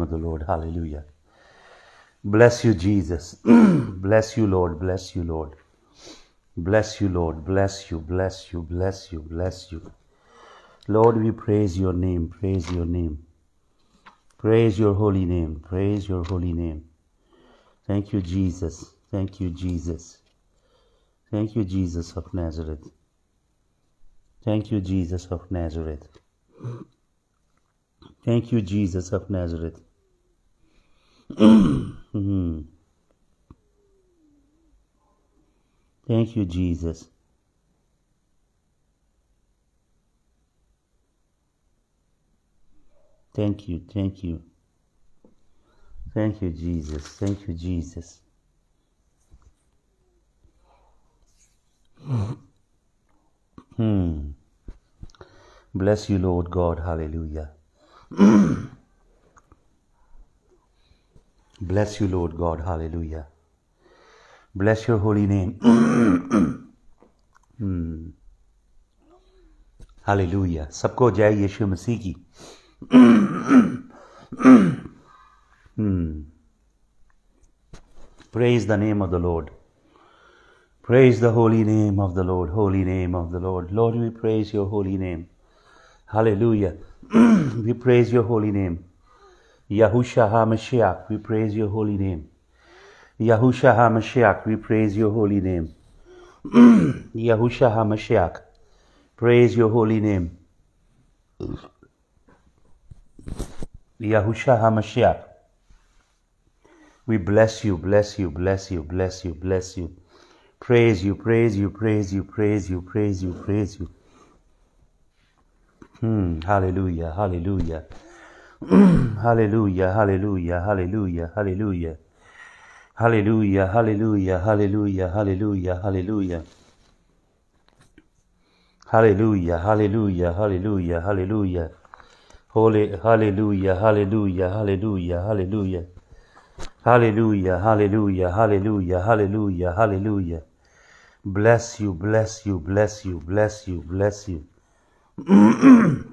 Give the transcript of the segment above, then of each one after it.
name of the Lord. Hallelujah. Bless you, Jesus. bless you, Lord. Bless you, Lord. Bless you, Lord. Bless you, bless you, bless you, bless you. Lord, we praise your name. Praise your name. Praise your holy name. Praise your holy name. Thank you, Jesus. Thank you, Jesus. Thank you, Jesus of Nazareth. Thank you, Jesus of Nazareth. Thank you, Jesus of Nazareth. Mm-hmm. Thank you, Jesus. Thank you, thank you. Thank you, Jesus. Thank you, Jesus. hmm. Bless you, Lord God. Hallelujah. Bless you, Lord God. Hallelujah. Bless your holy name. Hmm. Hallelujah. Sabko jai जय यीशु ki. Hmm. Praise the name of the Lord. Praise the holy name of the Lord. Holy name of the Lord. Lord, we praise your holy name. Hallelujah. we praise your holy name. Yahusha HaMashiach, we praise your holy name. Yahusha HaMashiach, we praise your holy name. Yahusha HaMashiach, praise your holy name. Yahusha HaMashiach, we bless you, bless you, bless you, bless you, bless you. Praise you, praise you, praise you, praise you, praise you, praise you. Hmm, hallelujah, hallelujah. hallelujah, hallelujah, hallelujah, hallelujah. Hallelujah, hallelujah, hallelujah, hallelujah, hallelujah. Hallelujah, hallelujah, hallelujah, hallelujah. Holy, hallelujah, hallelujah, hallelujah, hallelujah. Hallelujah, hallelujah, hallelujah, hallelujah, hallelujah. Bless you, bless you, bless you, bless you, bless you.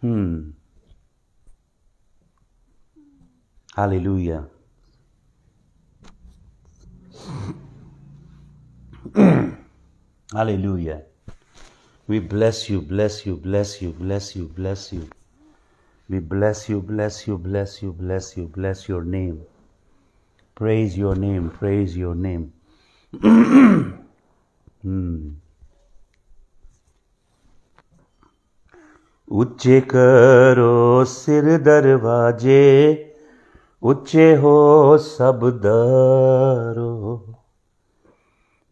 hmm. Hallelujah. Hallelujah. We bless you, bless you, bless you, bless you, bless you. We bless you, bless you, bless you, bless you, bless your name. Praise your name, praise your name. Hmm. उच्चे करो सिर दरवाजे ਉੱਚੇ ਹੋ ਸਭ ਦਰੋ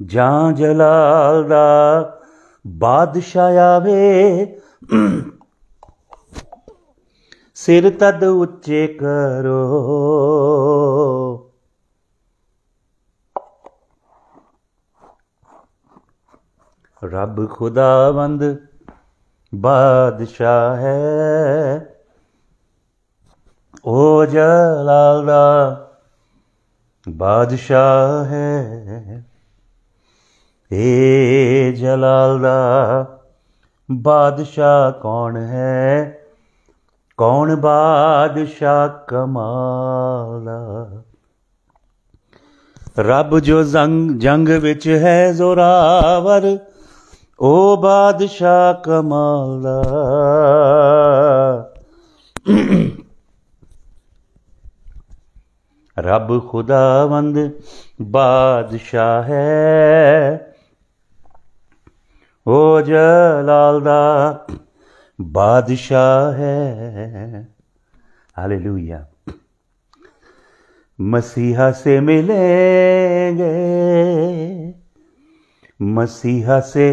ਜਾਂ ਜਲਾਲ ਦਾ ਬਾਦਸ਼ਾਹ ਆਵੇ ਸਿਰ ਤਦ ਉੱਚੇ ਕਰੋ ਰੱਬ ਖੁਦਾਵੰਦ ਬਾਦਸ਼ਾਹ ਹੈ ਉਹ ਜਲਾਲ ਦਾ ਬਾਦਸ਼ਾਹ ਹੈ ਏ ਜਲਾਲ ਦਾ ਬਾਦਸ਼ਾਹ ਕੌਣ ਹੈ ਕੌਣ ਬਾਦਸ਼ਾਹ ਕਮਾਲਾ ਰੱਬ ਜੋ ਜੰਗ ਜੰਗ ਵਿੱਚ ਹੈ ਜ਼ੋਰਾਵਰ ਓ ਬਾਦਸ਼ਾਹ ਕਮਾਲਾ रब खुदावंद बादशाह है ओ दा बादशाह है हालेलुया मसीहा से मिलेंगे मसीहा से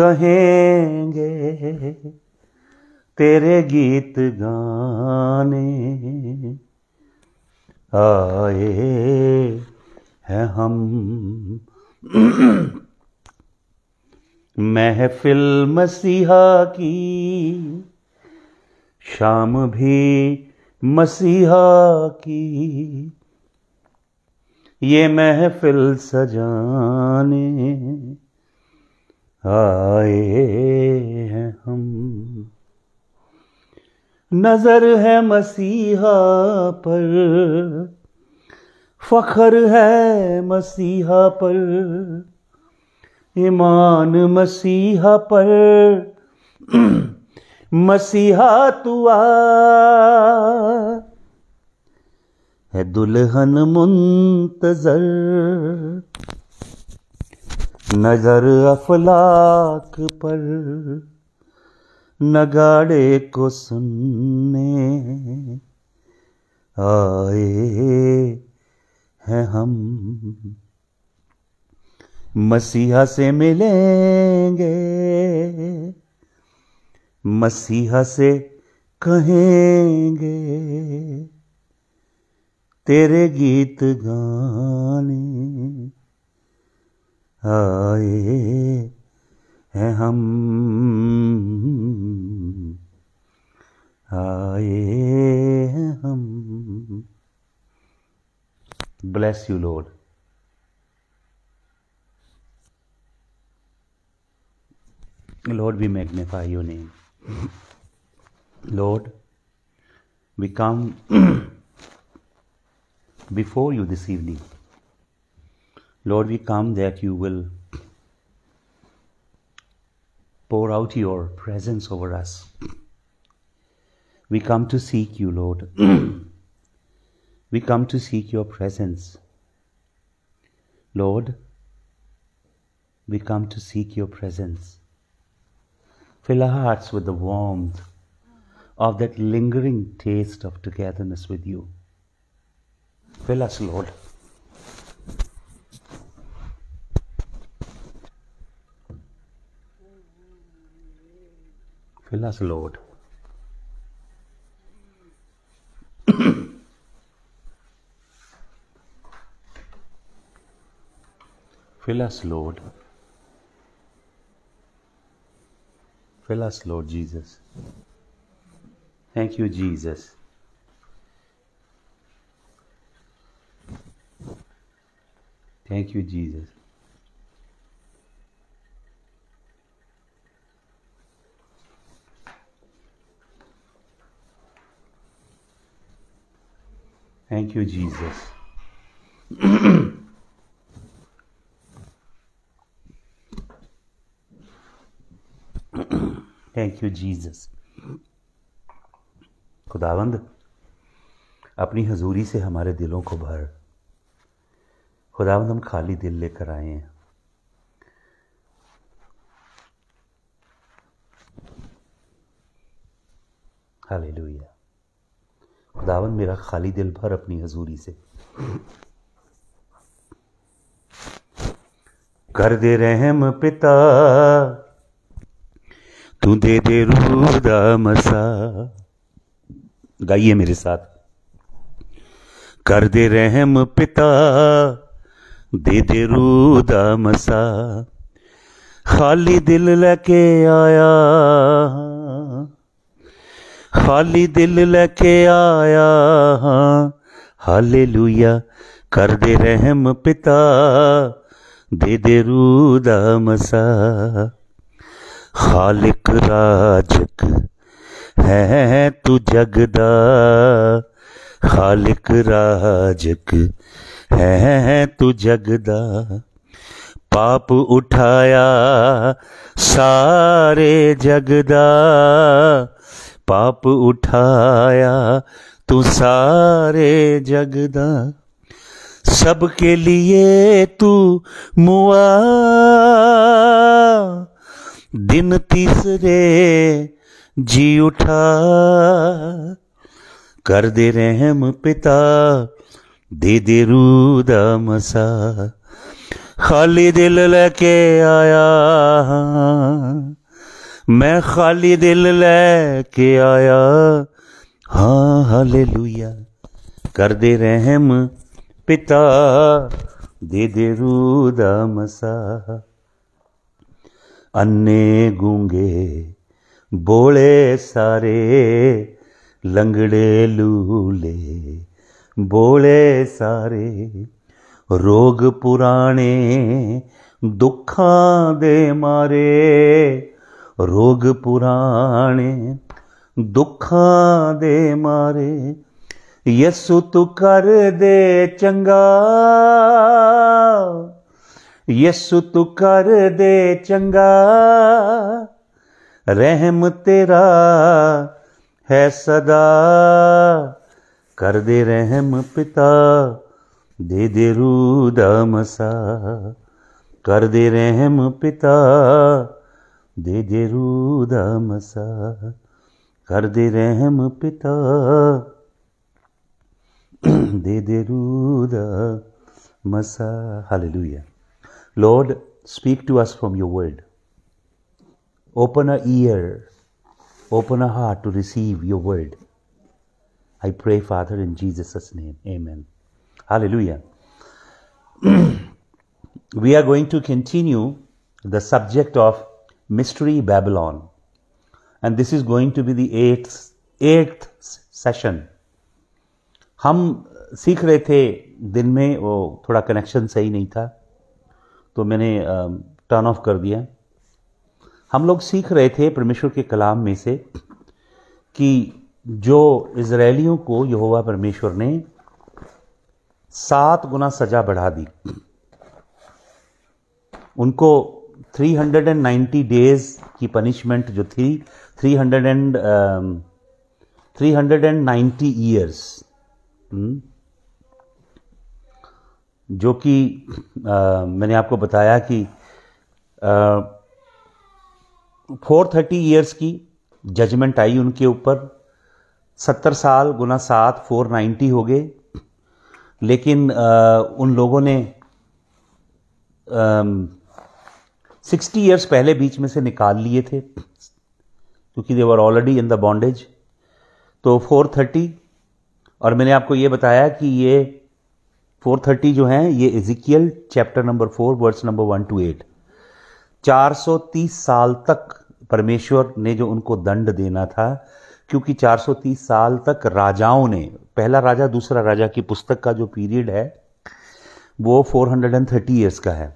कहेंगे तेरे गीत गाने आए हैं हम महफिल मसीहा की शाम भी मसीहा की ये महफिल सजाने आए हैं हम नजर है मसीहा पर फखर है मसीहा पर ईमान मसीहा पर मसीहा तुआ है दुल्हन मुंतजर नजर अफलाक पर नगाड़े को सुनने आए हैं हम मसीहा से मिलेंगे मसीहा से कहेंगे तेरे गीत गाने आए हैं हम आए हैं हम Lord, we magnify your name. Lord, we come before you this evening. Lord, we come that you will pour out your presence over us. We come to seek you, Lord. we come to seek your presence. Lord, we come to seek your presence. Fill our hearts with the warmth of that lingering taste of togetherness with you. Fill us, Lord. Fill us, Lord. Fill us, Lord. Fill us, Lord Jesus. Thank you, Jesus. Thank you, Jesus. Thank you Jesus thank you Jesus खुदावंद अपनी हजूरी से हमारे दिलों को भर खुदावंद हम खाली दिल लेकर आए हैं हालेलुया खुदावन मेरा खाली दिल भर अपनी हजूरी से कर दे रहम पिता तू दे दे रूदा मसा गाइए मेरे साथ कर दे रहम पिता दे दे रूदा मसा खाली दिल लेके आया खाली दिल लेके आया हाँ हाले लुया कर दे रहम पिता दे दे रूदा मसा खालिक राजक है तू जगदा खालिक राजक है तू जगदा पाप उठाया सारे जगदा पाप उठाया तू सारे जगदा सबके लिए तू मुआ दिन तीसरे जी उठा कर दे रहम पिता दे दे रूदा मसा खाली दिल लेके आया हाँ। ਮੈਂ ਖਾਲੀ ਦਿਲ ਲੈ ਕੇ ਆਇਆ ਹਾਂ ਹਾਲੇਲੂਇਆ ਕਰਦੇ ਰਹਿਮ ਪਿਤਾ ਦੇ ਦੇ ਰੂ ਦਾ ਮਸਾ ਅੰਨੇ ਗੂੰਗੇ ਬੋਲੇ ਸਾਰੇ ਲੰਗੜੇ ਲੂਲੇ ਬੋਲੇ ਸਾਰੇ ਰੋਗ ਪੁਰਾਣੇ ਦੁੱਖਾਂ ਦੇ ਮਾਰੇ ਰੋਗ ਪੁਰਾਣੇ ਦੁੱਖਾਂ ਦੇ ਮਾਰੇ ਯਸੂ ਤੂੰ ਕਰ ਦੇ ਚੰਗਾ ਯਸੂ ਤੂੰ ਕਰ ਦੇ ਚੰਗਾ ਰਹਿਮ ਤੇਰਾ ਹੈ ਸਦਾ ਕਰ ਦੇ ਰਹਿਮ ਪਿਤਾ ਦੇ ਦੇ ਰੂਦਮਸਾ ਕਰ ਦੇ ਰਹਿਮ ਪਿਤਾ दे दे रूदा मसा कर दे रहम पिता दे दे रूदा मसा hallelujah lord speak to us from your word. Open our ear, open our heart to receive your word. I pray, Father, in Jesus' name. Amen. Hallelujah. we are going to continue the subject of Mystery Babylon. And this is going to be the eighth, eighth session हम सीख रहे थे दिन में वो थोड़ा connection सही नहीं था तो मैंने टर्न um, ऑफ कर दिया हम लोग सीख रहे थे परमेश्वर के कलाम में से कि जो इसराइलियों को यहोवा परमेश्वर ने सात गुना सजा बढ़ा दी उनको 390 डेज की पनिशमेंट जो थी 300 and three hundred and ninety years जो कि uh, मैंने आपको बताया कि फोर थर्टी ईयर्स की जजमेंट आई उनके ऊपर सत्तर साल गुना सात फोर नाइन्टी हो गए लेकिन आ, uh, उन लोगों ने आ, um, सिक्सटी ईयर्स पहले बीच में से निकाल लिए थे क्योंकि they were already in the bondage तो फोर थर्टी और मैंने आपको ये बताया कि ये फोर थर्टी जो हैं ये Ezekiel chapter number four words number one two eight चार सौ तीस साल तक परमेश्वर ने जो उनको दंड देना था क्योंकि 430 साल तक राजाओं ने पहला राजा दूसरा राजा की पुस्तक का जो पीरियड है वो 430 हंड्रेड ईयर्स का है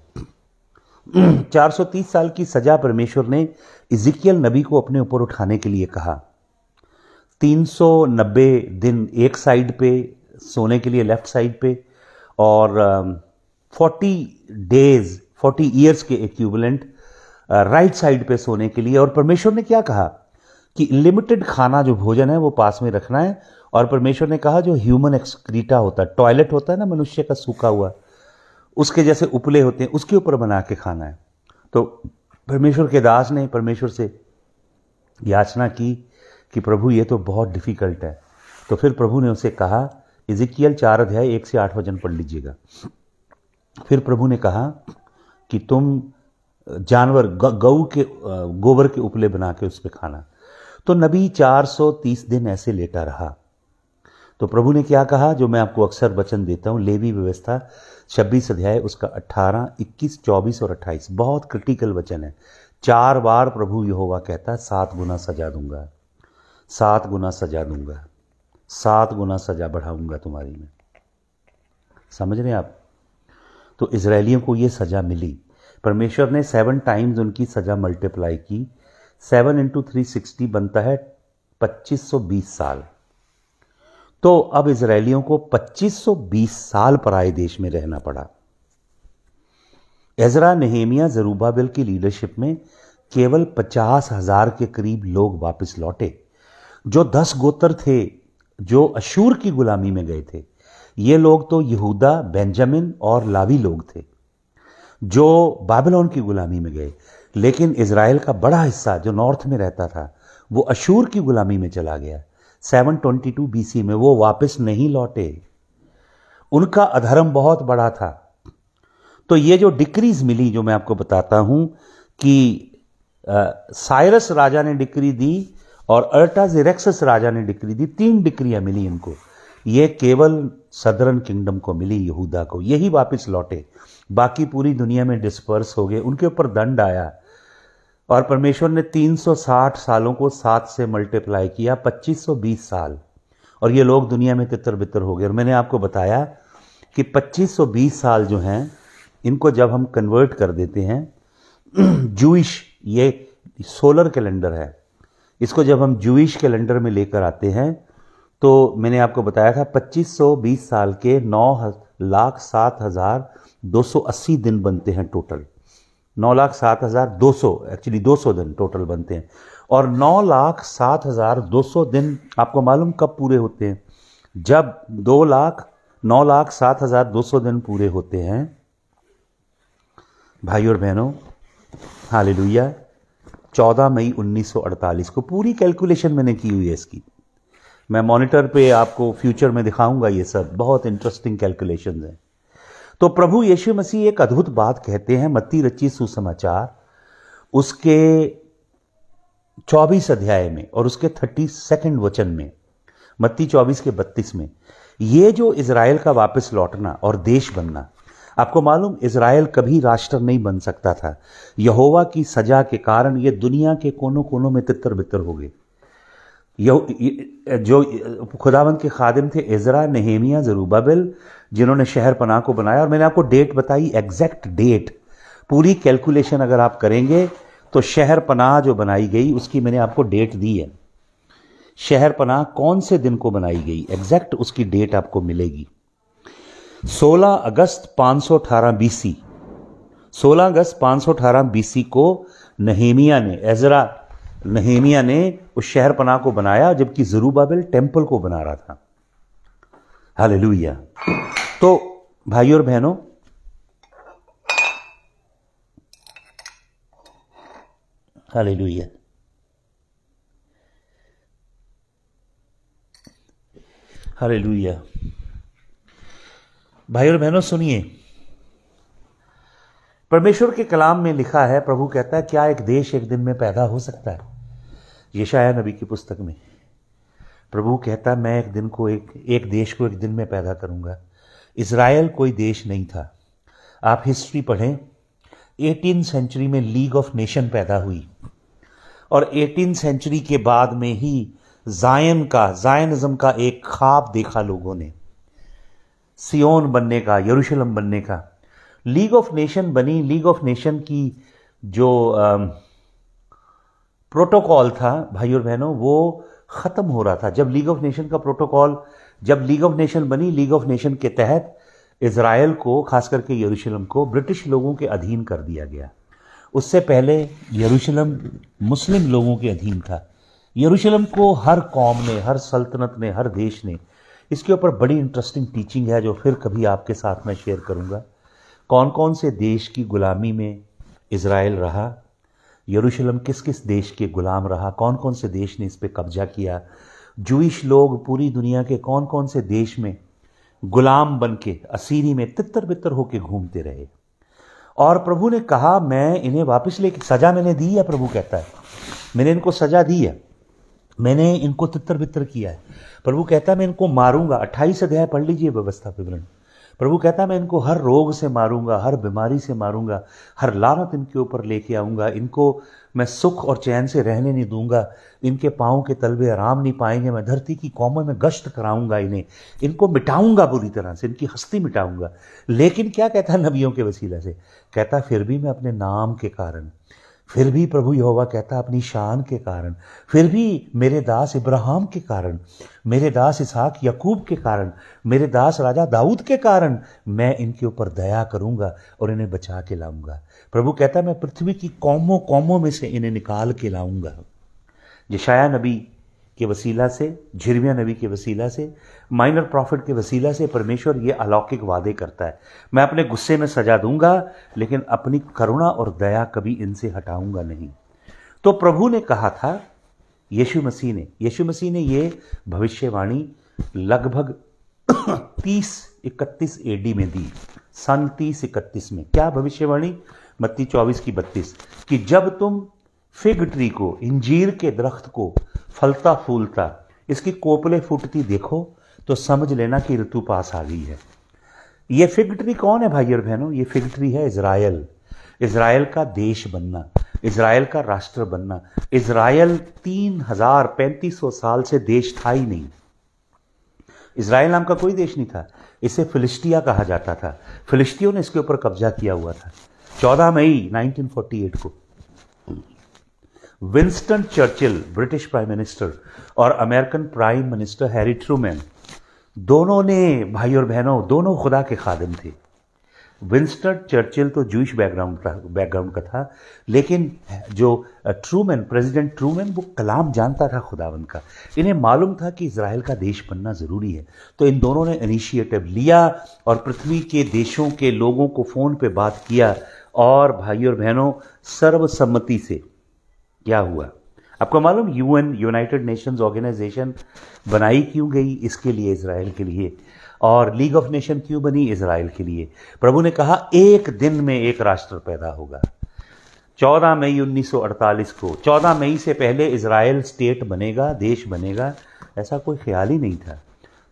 430 साल की सजा परमेश्वर ने इजिकियल नबी को अपने ऊपर उठाने के लिए कहा 390 दिन एक साइड पे सोने के लिए लेफ्ट साइड पे और 40 डेज 40 ईयर्स के इक्विवेलेंट राइट साइड पे सोने के लिए और परमेश्वर ने क्या कहा कि लिमिटेड खाना जो भोजन है वो पास में रखना है और परमेश्वर ने कहा जो ह्यूमन एक्सक्रीटा होता है टॉयलेट होता है ना मनुष्य का सूखा हुआ उसके जैसे उपले होते हैं उसके ऊपर बना के खाना है तो परमेश्वर के दास ने परमेश्वर से याचना की कि प्रभु ये तो बहुत डिफ़िकल्ट है तो फिर प्रभु ने उसे कहा इजिकियल चार अध्याय एक से आठ वजन पढ़ लीजिएगा फिर प्रभु ने कहा कि तुम जानवर गऊ के गोबर के उपले बना के उस पर खाना तो नबी 430 दिन ऐसे लेटा रहा तो प्रभु ने क्या कहा जो मैं आपको अक्सर वचन देता हूँ लेवी व्यवस्था छब्बीस अध्याय उसका अट्ठारह इक्कीस चौबीस और अट्ठाईस बहुत क्रिटिकल वचन है चार बार प्रभु यहोवा कहता है सात गुना सजा दूंगा सात गुना सजा दूंगा सात गुना सजा बढ़ाऊंगा तुम्हारी में समझ रहे हैं आप तो इसराइलियों को ये सजा मिली परमेश्वर ने सेवन टाइम्स उनकी सजा मल्टीप्लाई की सेवन इंटू थ्री सिक्सटी बनता है पच्चीस सौ बीस साल तो अब इसराइलियों को 2520 साल पराए देश में रहना पड़ा एजरा नहेमिया जरूबाबिल की लीडरशिप में केवल पचास हजार के करीब लोग वापस लौटे जो दस गोत्र थे जो अशूर की गुलामी में गए थे ये लोग तो यहूदा बेंजामिन और लावी लोग थे जो बाबेलोन की गुलामी में गए लेकिन इसराइल का बड़ा हिस्सा जो नॉर्थ में रहता था वो अशूर की गुलामी में चला गया 722 बीसी में वो वापस नहीं लौटे उनका अधर्म बहुत बड़ा था तो ये जो डिक्रीज मिली जो मैं आपको बताता हूं कि आ, साइरस राजा ने डिक्री दी और अल्टाजिरेक्सस राजा ने डिक्री दी तीन डिक्रियां मिली इनको ये केवल सदरन किंगडम को मिली यहूदा को यही वापस लौटे बाकी पूरी दुनिया में डिस्पर्स हो गए उनके ऊपर दंड आया और परमेश्वर ने 360 सालों को सात से मल्टीप्लाई किया 2520 साल और ये लोग दुनिया में तितर बितर हो गए और मैंने आपको बताया कि 2520 साल जो हैं इनको जब हम कन्वर्ट कर देते हैं जूश ये सोलर कैलेंडर है इसको जब हम जूश कैलेंडर में लेकर आते हैं तो मैंने आपको बताया था 2520 साल के नौ लाख सात हज़ार दो सौ अस्सी दिन बनते हैं टोटल नौ लाख सात हज़ार दो सौ एक्चुअली दो सौ दिन टोटल बनते हैं और नौ लाख सात हज़ार दो सौ दिन आपको मालूम कब पूरे होते हैं जब दो लाख नौ लाख सात हज़ार दो सौ दिन पूरे होते हैं भाई और बहनों हाल लुया चौदह मई 1948 को पूरी कैलकुलेशन मैंने की हुई है इसकी मैं मॉनिटर पे आपको फ्यूचर में दिखाऊंगा ये सब बहुत इंटरेस्टिंग कैलकुलेशंस हैं तो प्रभु यीशु मसीह एक अद्भुत बात कहते हैं मत्ती रची सुसमाचार उसके 24 अध्याय में और उसके थर्टी सेकेंड वचन में मत्ती 24 के 32 में ये जो इसराइल का वापस लौटना और देश बनना आपको मालूम इसराइल कभी राष्ट्र नहीं बन सकता था यहोवा की सजा के कारण ये दुनिया के कोनों कोनों में तितर बितर हो गए जो खुदावंत के खादिम थे इज़रा नहेमिया जरूबाबिल जिन्होंने शहर पनाह को बनाया और मैंने आपको डेट बताई एग्जैक्ट डेट पूरी कैलकुलेशन अगर आप करेंगे तो शहर पनाह जो बनाई गई उसकी मैंने आपको डेट दी है शहर पनाह कौन से दिन को बनाई गई एग्जैक्ट उसकी डेट आपको मिलेगी 16 अगस्त 518 बीसी 16 अगस्त 518 बीसी को नहेमिया ने एजरा नहेमिया ने उस शहर पनाह को बनाया जबकि जरूबाबिल टेम्पल को बना रहा था हालेलुया तो भाई और बहनों हरे लु हरे लुइया भाई और बहनों सुनिए परमेश्वर के कलाम में लिखा है प्रभु कहता है क्या एक देश एक दिन में पैदा हो सकता है ये नबी की पुस्तक में प्रभु कहता मैं एक दिन को एक एक देश को एक दिन में पैदा करूंगा इसराइल कोई देश नहीं था आप हिस्ट्री पढ़ें एटीन सेंचुरी में लीग ऑफ नेशन पैदा हुई और एटीन सेंचुरी के बाद में ही जायन का जायनिज्म का एक खाब देखा लोगों ने सियोन बनने का यरूशलम बनने का लीग ऑफ नेशन बनी लीग ऑफ नेशन की जो प्रोटोकॉल था भाई और बहनों वो ख़त्म हो रहा था जब लीग ऑफ नेशन का प्रोटोकॉल जब लीग ऑफ नेशन बनी लीग ऑफ नेशन के तहत इसराइल को खास करके यरूशलम को ब्रिटिश लोगों के अधीन कर दिया गया उससे पहले यरूशलम मुस्लिम लोगों के अधीन था यरूशलम को हर कौम ने हर सल्तनत ने हर देश ने इसके ऊपर बड़ी इंटरेस्टिंग टीचिंग है जो फिर कभी आपके साथ मैं शेयर करूँगा कौन कौन से देश की गुलामी में इसराइल रहा यरूशलम किस किस देश के गुलाम रहा कौन कौन से देश ने इस पर कब्जा किया जूश लोग पूरी दुनिया के कौन कौन से देश में गुलाम बन के असीरी में तितर बितर होके घूमते रहे और प्रभु ने कहा मैं इन्हें वापस लेके सजा मैंने दी है प्रभु कहता है मैंने इनको सजा दी है मैंने इनको तितर बितर किया है प्रभु कहता है मैं इनको मारूंगा अट्ठाईस अध्याय पढ़ लीजिए व्यवस्था विवरण प्रभु कहता है मैं इनको हर रोग से मारूंगा हर बीमारी से मारूंगा हर लानत इनके ऊपर लेके आऊंगा इनको मैं सुख और चैन से रहने नहीं दूंगा इनके पाँव के तलबे आराम नहीं पाएंगे मैं धरती की कौमों में गश्त कराऊंगा इन्हें इनको मिटाऊंगा बुरी तरह से इनकी हस्ती मिटाऊंगा लेकिन क्या कहता है नबियों के वसीला से कहता फिर भी मैं अपने नाम के कारण फिर भी प्रभु यहोवा कहता अपनी शान के कारण फिर भी मेरे दास इब्राहिम के कारण मेरे दास इसहाक यकूब के कारण मेरे दास राजा दाऊद के कारण मैं इनके ऊपर दया करूंगा और इन्हें बचा के लाऊंगा प्रभु कहता मैं पृथ्वी की कौमों कौमों में से इन्हें निकाल के लाऊंगा जशाया नबी के वसीला से झिरविया नबी के वसीला से माइनर प्रॉफिट के वसीला से परमेश्वर ये अलौकिक वादे करता है मैं अपने गुस्से में सजा दूंगा लेकिन अपनी करुणा और दया कभी इनसे हटाऊंगा नहीं तो प्रभु ने कहा था यीशु मसीह ने यीशु मसीह ने ये भविष्यवाणी लगभग तीस इकतीस एडी में दी सन तीस इकतीस में क्या भविष्यवाणी मत्ती चौबीस की बत्तीस कि जब तुम फिग ट्री को इंजीर के दरख्त को फलता फूलता इसकी कोपले फूटती देखो तो समझ लेना कि ऋतु पास आ गई है ये फिग ट्री कौन है भाई और बहनों ये फिग ट्री है इसराइल इसराइल का देश बनना इसराइल का राष्ट्र बनना इसराइल तीन हजार पैंतीस सौ साल से देश था ही नहीं इसराइल नाम का कोई देश नहीं था इसे फिलिस्टिया कहा जाता था फिलिस्टियों ने इसके ऊपर कब्जा किया हुआ था 14 मई 1948 को Winston Churchill British prime minister और American prime minister Harry Truman दोनों ने भाई और बहनों दोनों खुदा के खादम थे विंस्टर चर्चिल तो जूश बैकग्राउंड का बैकग्राउंड का था लेकिन जो ट्रूमैन प्रेसिडेंट ट्रूमैन वो कलाम जानता था खुदावन का इन्हें मालूम था कि इसराइल का देश बनना ज़रूरी है तो इन दोनों ने इनिशिएटिव लिया और पृथ्वी के देशों के लोगों को फ़ोन पे बात किया और भाई और बहनों सर्वसम्मति से क्या हुआ आपको मालूम यूएन यूनाइटेड नेशंस ऑर्गेनाइजेशन बनाई क्यों गई इसके लिए इसराइल के लिए और लीग ऑफ नेशन क्यों बनी इसराइल के लिए प्रभु ने कहा एक दिन में एक राष्ट्र पैदा होगा 14 मई 1948 को 14 मई से पहले इसराइल स्टेट बनेगा देश बनेगा ऐसा कोई ख्याल ही नहीं था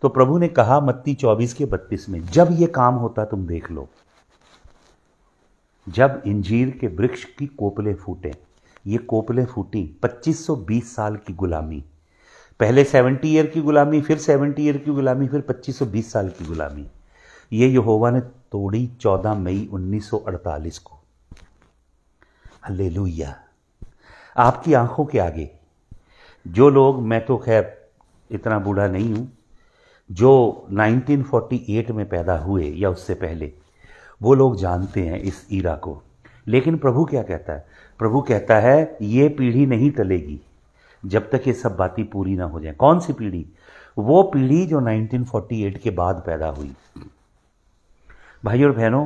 तो प्रभु ने कहा मत्ती 24 के 32 में जब यह काम होता तुम देख लो जब इंजीर के वृक्ष की कोपले फूटे ये कोपलें फूटी 2520 साल की गुलामी पहले 70 ईयर की गुलामी फिर 70 ईयर की गुलामी फिर 2520 साल की गुलामी ये यहोवा ने तोड़ी 14 मई 1948 को हल्लेलुया आपकी आंखों के आगे जो लोग मैं तो खैर इतना बूढ़ा नहीं हूं जो 1948 में पैदा हुए या उससे पहले वो लोग जानते हैं इस ईरा को लेकिन प्रभु क्या कहता है प्रभु कहता है ये पीढ़ी नहीं टलेगी जब तक ये सब बातें पूरी ना हो जाए कौन सी पीढ़ी वो पीढ़ी जो 1948 के बाद पैदा हुई भाई और बहनों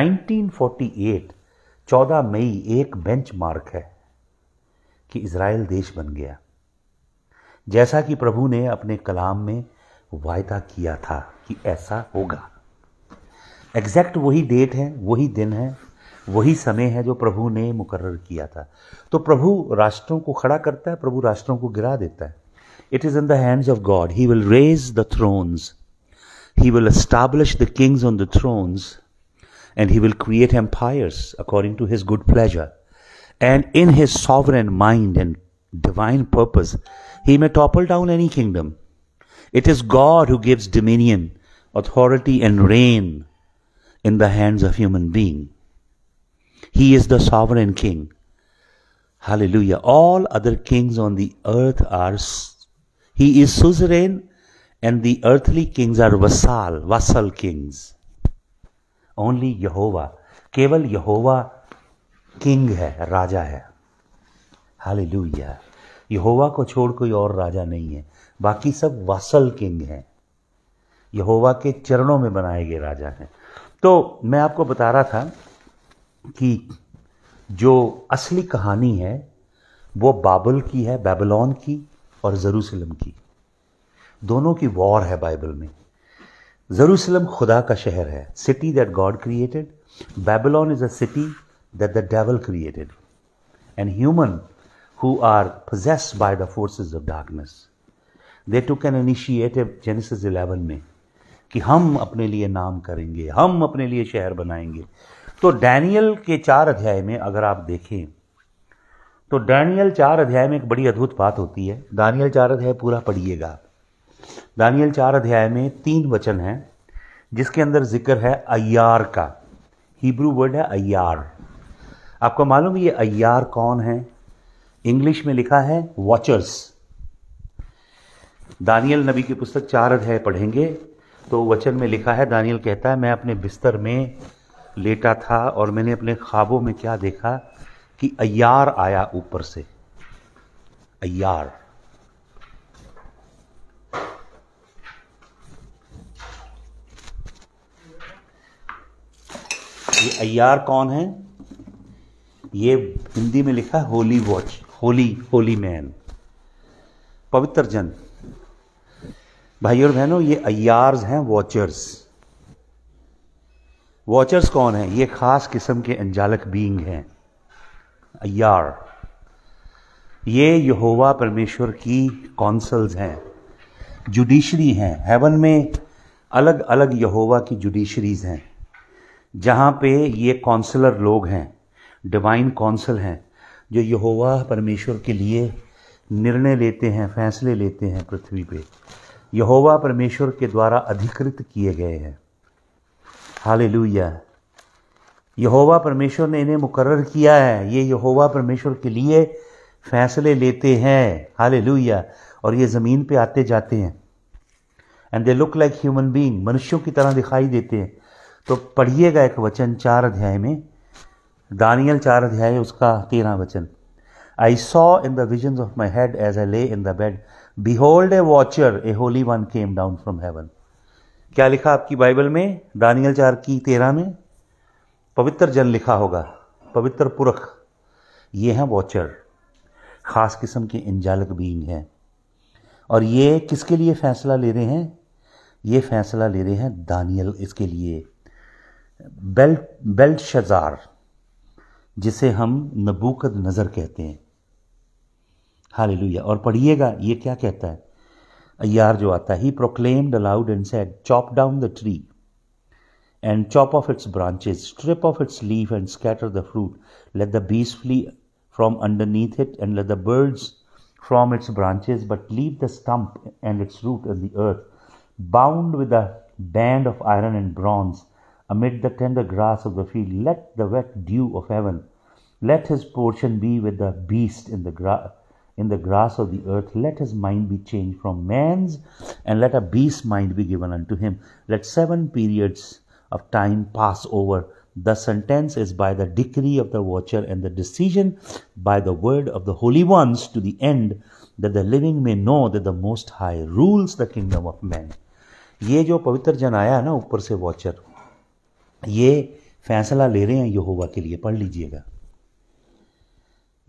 1948 14 मई एक बेंच मार्क है कि इसराइल देश बन गया जैसा कि प्रभु ने अपने कलाम में वायदा किया था कि ऐसा होगा एग्जैक्ट वही डेट है वही दिन है वही समय है जो प्रभु ने मुकर्र किया था तो प्रभु राष्ट्रों को खड़ा करता है प्रभु राष्ट्रों को गिरा देता है it is in the hands of God he will raise the thrones he will establish the kings on the thrones and he will create empires according to his good pleasure and in his sovereign mind and divine purpose, he may topple down any kingdom. It is God who gives dominion, authority, and reign in the hands of human being. He is the sovereign king. Hallelujah. All other kings on the earth are, he is suzerain and the earthly kings are vassal, vassal kings. Only Jehovah, केवल Jehovah king है राजा है Hallelujah. यहोवा को छोड़ कोई और राजा नहीं है बाकी सब वासल किंग हैं यहोवा के चरणों में बनाए गए राजा हैं तो मैं आपको बता रहा था कि जो असली कहानी है वो बाबल की है बेबलॉन की और जरूसलम की दोनों की वॉर है बाइबल में जरूसलम खुदा का शहर है city that God created Babylon is a city that the devil created and human who are possessed by the forces of darkness they too can initiative Genesis eleven में कि हम अपने लिए नाम करेंगे हम अपने लिए शहर बनाएंगे तो डैनियल के चार अध्याय में अगर आप देखें तो डैनियल चार अध्याय में एक बड़ी अद्भुत बात होती है दानियल चार अध्याय पूरा पढ़िएगा दानियल चार अध्याय में तीन वचन हैं जिसके अंदर जिक्र है अयार का हिब्रू वर्ड है अयार आपको मालूम ये अयार कौन है इंग्लिश में लिखा है वॉचर्स दानियल नबी की पुस्तक चार अध्याय पढ़ेंगे तो वचन में लिखा है दानियल कहता है मैं अपने बिस्तर में लेटा था और मैंने अपने ख्वाबों में क्या देखा कि अयार आया ऊपर से अयार ये अयार कौन है ये हिंदी में लिखा है holy watch holy holy man पवित्र जन भाई और बहनों ये अयार्स हैं वॉचर्स वॉचर्स कौन हैं ये ख़ास किस्म के अंजालक बींग हैं अयार ये यहोवा परमेश्वर की कौंसल्स हैं जुडिशरी हैं हेवन में अलग अलग यहोवा की जुडिशरीज़ हैं जहाँ पे ये कौंसलर लोग हैं डिवाइन कौंसल हैं जो यहोवा परमेश्वर के लिए निर्णय लेते हैं फैसले लेते हैं पृथ्वी पे यहोवा परमेश्वर के द्वारा अधिकृत किए गए हैं हालेलुया यहोवा परमेश्वर ने इन्हें मुकर्र किया है ये यहोवा परमेश्वर के लिए फैसले लेते हैं हालेलुया और ये ज़मीन पे आते जाते हैं and they look like human being मनुष्यों की तरह दिखाई देते हैं तो पढ़िएगा एक वचन चार अध्याय में दानियल चार अध्याय उसका तेरह वचन I saw in the visions of my head as a lay in the bed behold a watcher a holy one came down from heaven क्या लिखा आपकी बाइबल में दानियल चार की तेरह में पवित्र जन लिखा होगा पवित्र पुरख ये हैं वॉचर ख़ास किस्म के इंजालक बींग हैं और ये किसके लिए फ़ैसला ले रहे हैं ये फ़ैसला ले रहे हैं दानियल इसके लिए बेल बेल्ट शजार जिसे हम नबूकद नज़र कहते हैं हाल और पढ़िएगा ये क्या कहता है a यार he proclaimed aloud and said, Chop down the tree and chop off its branches, strip off its leaf and scatter the fruit. Let the bees flee from underneath it and let the birds from its branches, but leave the stump and its root in the earth, bound with a band of iron and bronze, amid the tender grass of the field. Let the wet dew of heaven, let his portion be with the beast in the grass in the grass of the earth, let his mind be changed from man's, and let a beast's mind be given unto him. Let seven periods of time pass over. The sentence is by the decree of the watcher, and the decision by the word of the holy ones, to the end that the living may know that the Most High rules the kingdom of men. ये जो पवित्र जन आया है ना ऊपर से watcher ये फैसला ले रहे हैं यहोवा के लिए पढ़ लीजिएगा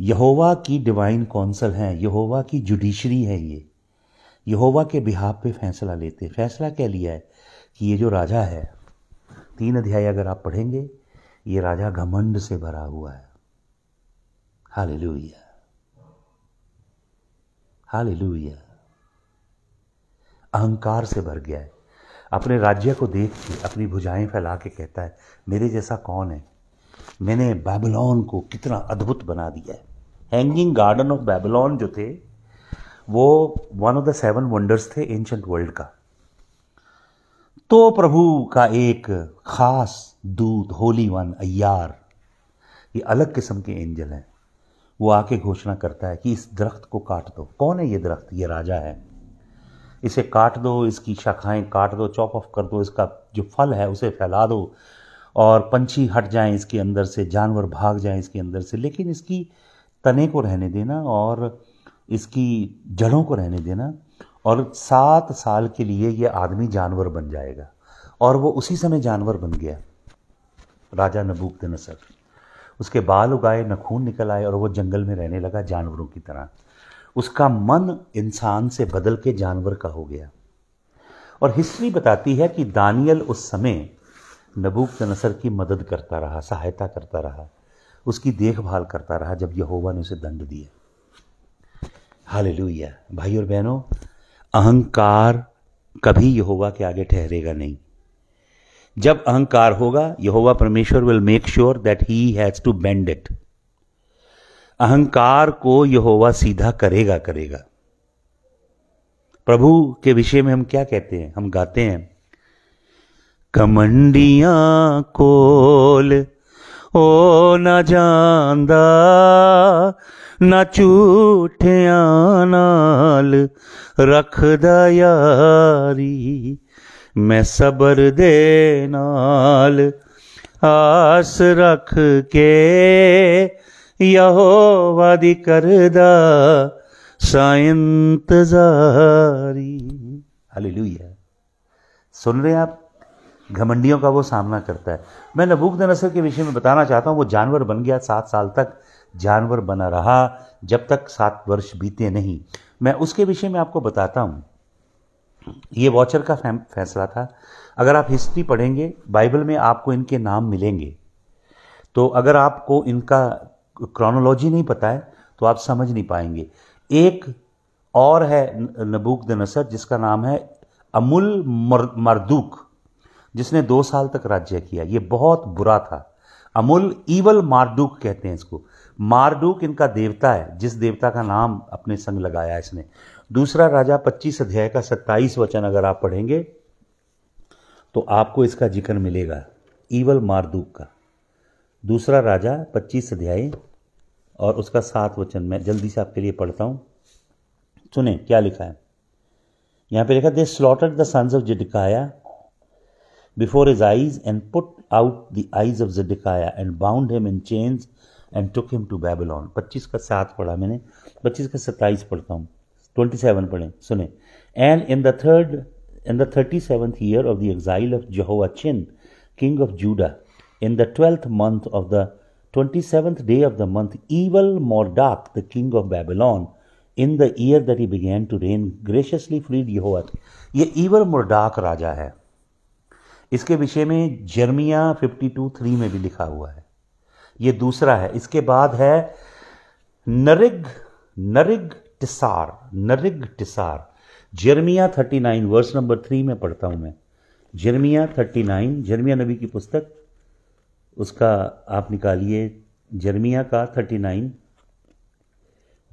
यहोवा की डिवाइन कौंसल है यहोवा की जुडिशरी है ये यहोवा के बिहाब पे फैसला लेते फैसला क्या लिया है कि ये जो राजा है तीन अध्याय अगर आप पढ़ेंगे ये राजा घमंड से भरा हुआ है हाल लुया हाल लुया अहंकार से भर गया है अपने राज्य को देख के अपनी भुजाएं फैला के कहता है मेरे जैसा कौन है मैंने बेबलॉन को कितना अद्भुत बना दिया है हैंगिंग गार्डन ऑफ बेबलॉन जो थे वो one of the seven wonders थे एंशंट वर्ल्ड का तो प्रभु का एक खास दूत होली वन अयार ये अलग किस्म के एंजल हैं वो आके घोषणा करता है कि इस दरख्त को काट दो कौन है ये दरख्त ये राजा है इसे काट दो इसकी शाखाएं काट दो चॉप ऑफ कर दो इसका जो फल है उसे फैला दो और पंछी हट जाएं इसके अंदर से जानवर भाग जाएं इसके अंदर से लेकिन इसकी तने को रहने देना और इसकी जड़ों को रहने देना और सात साल के लिए ये आदमी जानवर बन जाएगा और वो उसी समय जानवर बन गया राजा नबूक नसर उसके बाल उगाए नखून निकल आए और वो जंगल में रहने लगा जानवरों की तरह उसका मन इंसान से बदल के जानवर का हो गया और हिस्ट्री बताती है कि दानियल उस समय नबूक तनसर की मदद करता रहा सहायता करता रहा उसकी देखभाल करता रहा जब यहोवा ने उसे दंड दिया हाल लुया भाई और बहनों अहंकार कभी यहोवा के आगे ठहरेगा नहीं जब अहंकार होगा यहोवा परमेश्वर will make sure that he has to bend it अहंकार को यहोवा सीधा करेगा करेगा प्रभु के विषय में हम क्या कहते हैं हम गाते हैं कमंडिया कोल ओ ना जानदा ना नाल रख यारी मैं सबर दे नाल आस रख के यहो वादी कर दाइंत जारी हाली लू सुन रहे आप घमंडियों का वो सामना करता है मैं नबूक नसर के विषय में बताना चाहता हूँ वो जानवर बन गया सात साल तक जानवर बना रहा जब तक सात वर्ष बीते नहीं मैं उसके विषय में आपको बताता हूँ ये वॉचर का फैसला था अगर आप हिस्ट्री पढ़ेंगे बाइबल में आपको इनके नाम मिलेंगे तो अगर आपको इनका क्रोनोलॉजी नहीं पता है तो आप समझ नहीं पाएंगे एक और है नबूक नसर जिसका नाम है अमुल मरदूक जिसने दो साल तक राज्य किया ये बहुत बुरा था अमूल ईवल मारडूक कहते हैं इसको मारडूक इनका देवता है जिस देवता का नाम अपने संग लगाया इसने दूसरा राजा 25 अध्याय का 27 वचन अगर आप पढ़ेंगे तो आपको इसका जिक्र मिलेगा ईवल मारदूक का दूसरा राजा 25 अध्याय और उसका सात वचन मैं जल्दी से आपके लिए पढ़ता हूँ सुने क्या लिखा है यहाँ पे लिखा they slaughter the sons of Zedekiah before his eyes and put out the eyes of Zedekiah and bound him in chains and took him to Babylon. 25 का 7 पढ़ा मैंने 25 का 27 and in the third in the 37th year of the exile of Jehoiachin king of Judah in the 12th month of the 27th day of the month evil Mordach the king of Babylon in the year that he began to reign graciously freed Jehoiachin ये evil Mordach राजा है इसके विषय में जर्मिया to three में भी लिखा हुआ है ये दूसरा है इसके बाद है नरिग नरिग टिसार नरिग टिसार जर्मिया 39 वर्स नंबर थ्री में पढ़ता हूं मैं जर्मिया 39 जर्मिया नबी की पुस्तक उसका आप निकालिए जर्मिया का 39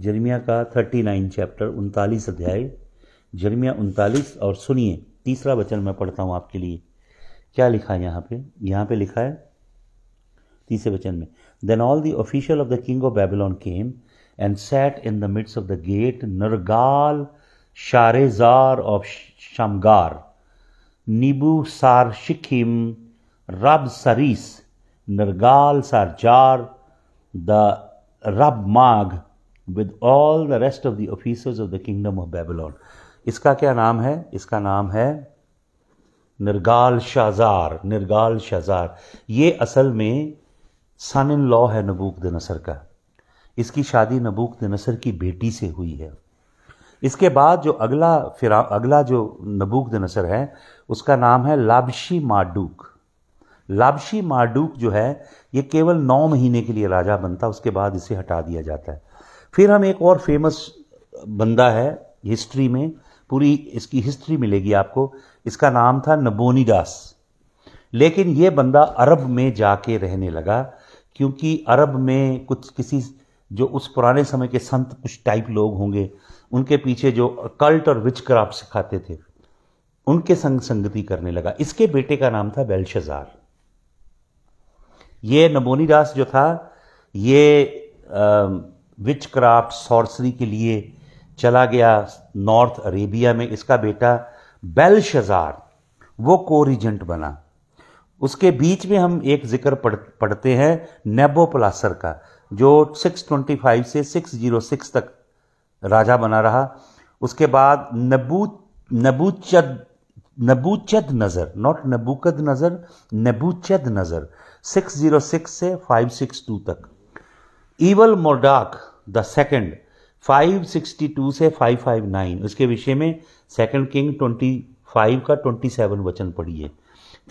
जर्मिया का 39 चैप्टर उनतालीस अध्याय जर्मिया उनतालीस और सुनिए तीसरा वचन मैं पढ़ता हूं आपके लिए क्या लिखा है यहाँ पे यहाँ पे लिखा है तीसरे वचन में then all the official of the king of Babylon came and set in the midst of the gate Nergal Sharezer of Samgar Nebo Sarsechim Rab saris Nergal जार the Rab Mag with all the rest of the officers of the kingdom of Babylon इसका क्या नाम है इसका नाम है निर्गाल शाजार निर्गाल शाजार ये असल में सन इन लॉ है नबूक दिनसर का इसकी शादी नबूक दिनसर की बेटी से हुई है इसके बाद जो अगला फिरा अगला जो नबूक दिनसर है उसका नाम है लाबशी माडूक लाबशी माडूक जो है ये केवल नौ महीने के लिए राजा बनता उसके बाद इसे हटा दिया जाता है फिर हम एक और फेमस बंदा है हिस्ट्री में पूरी इसकी हिस्ट्री मिलेगी आपको इसका नाम था नबोनी दास लेकिन ये बंदा अरब में जाके रहने लगा क्योंकि अरब में कुछ किसी जो उस पुराने समय के संत कुछ टाइप लोग होंगे उनके पीछे जो कल्ट और विच क्राफ्ट सिखाते थे उनके संग संगति करने लगा इसके बेटे का नाम था बेलशजार ये नबोनी दास जो था ये विच क्राफ्ट सॉर्सरी के लिए चला गया नॉर्थ अरेबिया में इसका बेटा बेल शजार वो कोरिजेंट बना उसके बीच में हम एक जिक्र पढ़ पढ़ते हैं नेबो प्लासर का जो 625 से 606 तक राजा बना रहा उसके बाद नबू नबूचद नबूचद नज़र नॉट नबूकद नज़र नबूचद नज़र 606 से 562 तक ईवल मोडाक द सेकंड 562 से 559 उसके विषय में सेकंड किंग 25 का 27 वचन पढ़िए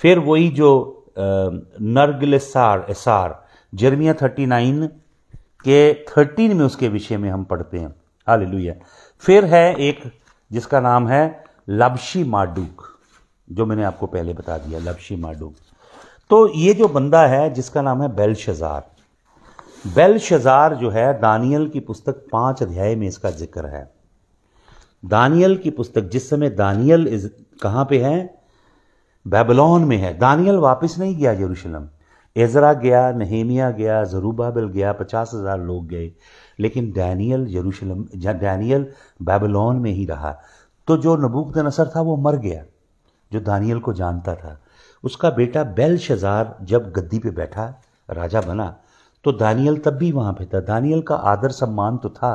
फिर वही जो नरगिल एसार जर्मिया 39 के 13 में उसके विषय में हम पढ़ते हैं हालेलुया फिर है एक जिसका नाम है लबशी माडूक जो मैंने आपको पहले बता दिया लबशी माडूक तो ये जो बंदा है जिसका नाम है बेलशजार शजार बेल शजार जो है दानियल की पुस्तक पाँच अध्याय में इसका जिक्र है दानियल की पुस्तक जिस समय दानियल इज कहाँ पे है बेबलोन में है दानियल वापस नहीं गया यरूशलेम एजरा गया नहेमिया गया जरूबाबिल गया पचास हज़ार लोग गए लेकिन डैनियल यरूशलम डैनियल बेबलोन में ही रहा तो जो नबूक नसर था वो मर गया जो दानियल को जानता था उसका बेटा बेल शजार जब गद्दी पे बैठा राजा बना तो दानियल तब भी वहां पे था दानियल का आदर सम्मान तो था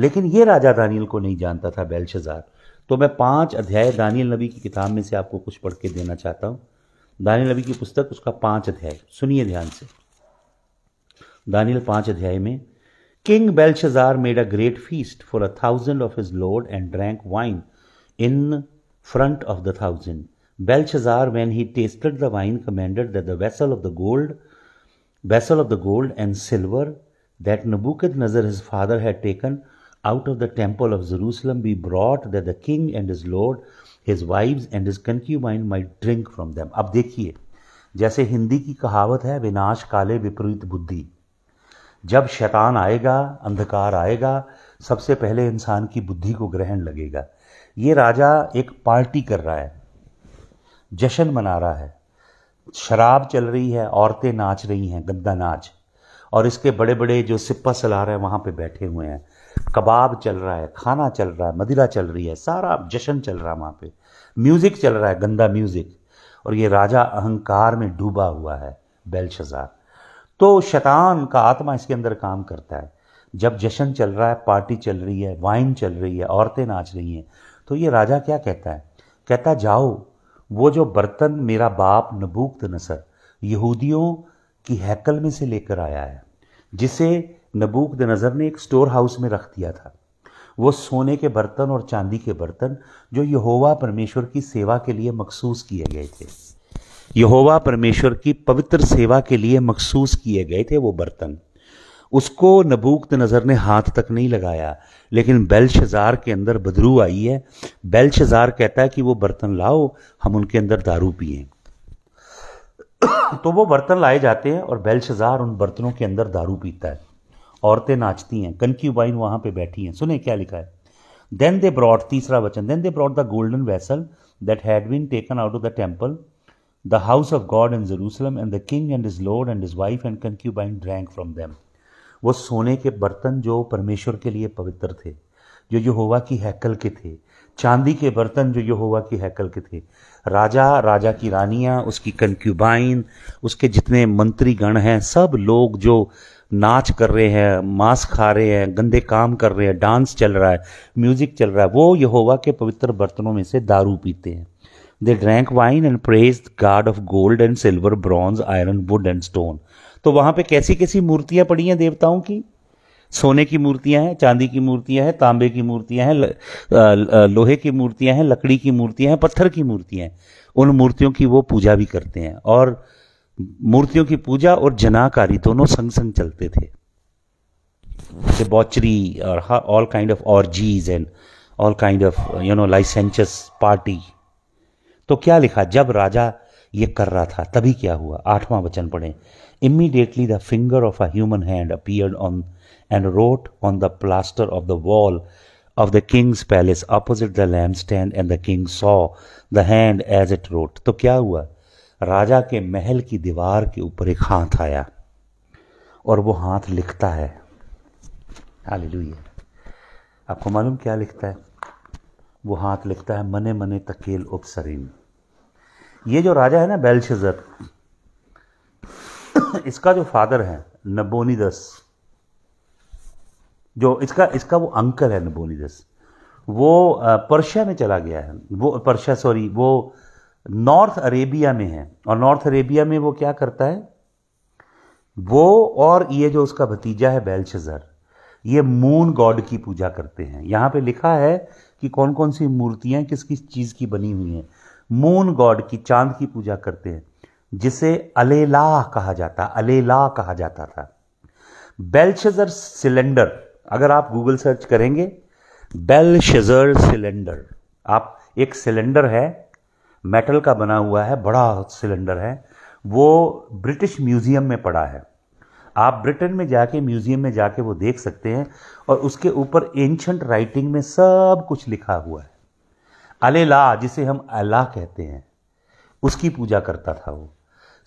लेकिन ये राजा दानियल को नहीं जानता था बेलशजार तो मैं पांच अध्याय दानियल नबी की किताब में से आपको कुछ पढ़ के देना चाहता हूं दानियल नबी की पुस्तक उसका पांच अध्याय सुनिए ध्यान से दानियल पांच अध्याय में king Belshazzar made a great feast for a thousand of his lord and drank wine in front of the thousand bell when he tasted the wine, commanded that the vessel of the vessel of the gold and silver that Nebuchadnezzar his father had taken out of the temple of Jerusalem be brought that the king and his lord, his wives and his concubine might drink from them. अब देखिए जैसे हिंदी की कहावत है विनाश काले विपरीत बुद्धि जब शैतान आएगा अंधकार आएगा सबसे पहले इंसान की बुद्धि को ग्रहण लगेगा ये राजा एक पार्टी कर रहा है जश्न मना रहा है शराब चल रही है औरतें नाच रही हैं गंदा नाच और इसके बड़े बड़े जो सिप्पा सलार हैं वहाँ पे बैठे हुए हैं कबाब चल रहा है खाना चल रहा है मदिरा चल रही है सारा जश्न चल रहा है वहाँ पे म्यूज़िक चल रहा है गंदा म्यूज़िक और ये राजा अहंकार में डूबा हुआ है बेलशजार तो शैतान का आत्मा इसके अंदर काम करता है जब जश्न चल रहा है पार्टी चल रही है वाइन चल रही है औरतें नाच रही हैं तो ये राजा क्या कहता है कहता जाओ वो जो बर्तन मेरा बाप नबूक नसर यहूदियों की हैकल में से लेकर आया है जिसे नबूक नज़र ने एक स्टोर हाउस में रख दिया था वो सोने के बर्तन और चांदी के बर्तन जो यहोवा परमेश्वर की सेवा के लिए मखसूस किए गए थे यहोवा परमेश्वर की पवित्र सेवा के लिए मखसूस किए गए थे वो बर्तन उसको नबूक नज़र ने हाथ तक नहीं लगाया लेकिन बेलशजार के अंदर बदरू आई है बेलशजार कहता है कि वो बर्तन लाओ हम उनके अंदर दारू पिए तो वो बर्तन लाए जाते हैं और बेलशजार उन बर्तनों के अंदर दारू पीता है औरतें नाचती हैं कनकी वाइन वहां पे बैठी हैं सुने क्या लिखा है देन दे ब्रॉड तीसरा वचन then they brought the golden vessel that had been taken out of the temple house of God in in and the king and his lord and his wife and and बाइन drank from them वो सोने के बर्तन जो परमेश्वर के लिए पवित्र थे जो यहोवा की हैकल के थे चांदी के बर्तन जो यहोवा की हैकल के थे राजा राजा की रानियाँ उसकी कंक्यूबाइन उसके जितने मंत्री गण हैं सब लोग जो नाच कर रहे हैं मांस खा रहे हैं गंदे काम कर रहे हैं डांस चल रहा है म्यूजिक चल रहा है वो यहोवा के पवित्र बर्तनों में से दारू पीते हैं they drank wine and praise गार्ड of gold and silver bronze iron wood and stone तो वहां पे कैसी कैसी मूर्तियां पड़ी हैं देवताओं की सोने की मूर्तियां हैं चांदी की मूर्तियां हैं तांबे की मूर्तियां हैं लोहे की मूर्तियां हैं लकड़ी की मूर्तियां हैं पत्थर की मूर्तियां हैं उन मूर्तियों की वो पूजा भी करते हैं और मूर्तियों की पूजा और जनाकारी दोनों संग संग चलते थे बॉचरी और all kind of orgies and all kind of you know licentious party तो क्या लिखा जब राजा ये कर रहा था तभी क्या हुआ आठवां वचन पढ़ें Immediately the finger of a human hand appeared on and wrote on the plaster of the wall of the king's palace opposite the lampstand and the king saw the hand as it wrote to kya hua raja ke mahal ki deewar ke upar ek haath aaya aur wo haath likhta hai hallelujah aapko malum kya likhta hai wo haath likhta hai mane mane takil upsarin ये जो राजा है ना बेलशजर इसका जो father है नबोनिदस जो इसका इसका वो अंकल है नबोनिदस वो पर्शिया में चला गया है वो पर्शिया सॉरी वो नॉर्थ अरेबिया में है और नॉर्थ अरेबिया में वो क्या करता है वो और ये जो उसका भतीजा है बैलशजर ये मून गॉड की पूजा करते हैं यहाँ पे लिखा है कि कौन कौन सी मूर्तियाँ किस किस चीज़ की बनी हुई हैं मून गॉड की चांद की पूजा करते हैं जिसे अलेला कहा जाता अलेला कहा जाता था बेलशेजर सिलेंडर अगर आप गूगल सर्च करेंगे बेलशेजर सिलेंडर आप एक सिलेंडर है मेटल का बना हुआ है बड़ा सिलेंडर है वो ब्रिटिश म्यूज़ियम में पड़ा है आप ब्रिटेन में जाके म्यूज़ियम में जाके वो देख सकते हैं और उसके ऊपर एंशंट राइटिंग में सब कुछ लिखा हुआ है अलेला जिसे हम अला कहते हैं उसकी पूजा करता था वो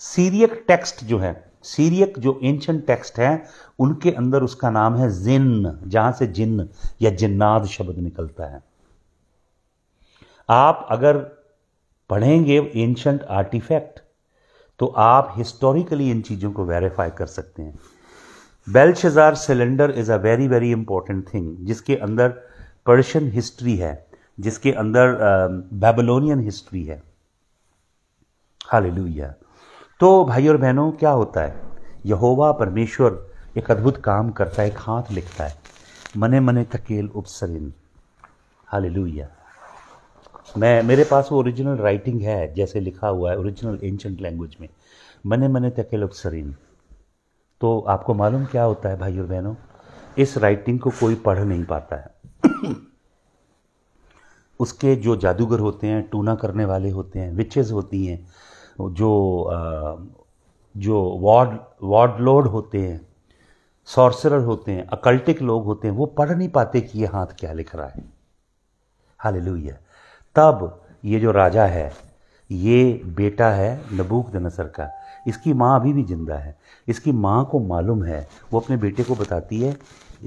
सीरियक टेक्स्ट जो है सीरियक जो एंशंट टेक्स्ट है उनके अंदर उसका नाम है जिन जहां से जिन या जिन्नाद शब्द निकलता है आप अगर पढ़ेंगे एंशंट आर्टिफैक्ट तो आप हिस्टोरिकली इन चीज़ों को वेरीफाई कर सकते हैं Belshazzar cylinder is a very very important thing जिसके अंदर पर्शियन हिस्ट्री है जिसके अंदर बेबलोनियन हिस्ट्री है हालेलुया तो भाई और बहनों क्या होता है यहोवा परमेश्वर एक अद्भुत काम करता है एक हाथ लिखता है मने मने तकेल उपसरिन हाल मैं मेरे पास वो ओरिजिनल राइटिंग है जैसे लिखा हुआ है ओरिजिनल एंशंट लैंग्वेज में मने मने तकेल उपसरिन तो आपको मालूम क्या होता है भाई और बहनों इस राइटिंग को कोई पढ़ नहीं पाता है उसके जो जादूगर होते हैं टूना करने वाले होते हैं विचेज़ होती हैं जो जो वार्ड वार्ड लोड होते हैं सॉर्सरर होते हैं अकल्टिक लोग होते हैं वो पढ़ नहीं पाते कि ये हाथ क्या लिख रहा है हाल तब ये जो राजा है ये बेटा है नबूक दनसर का इसकी माँ अभी भी ज़िंदा है इसकी माँ को मालूम है वो अपने बेटे को बताती है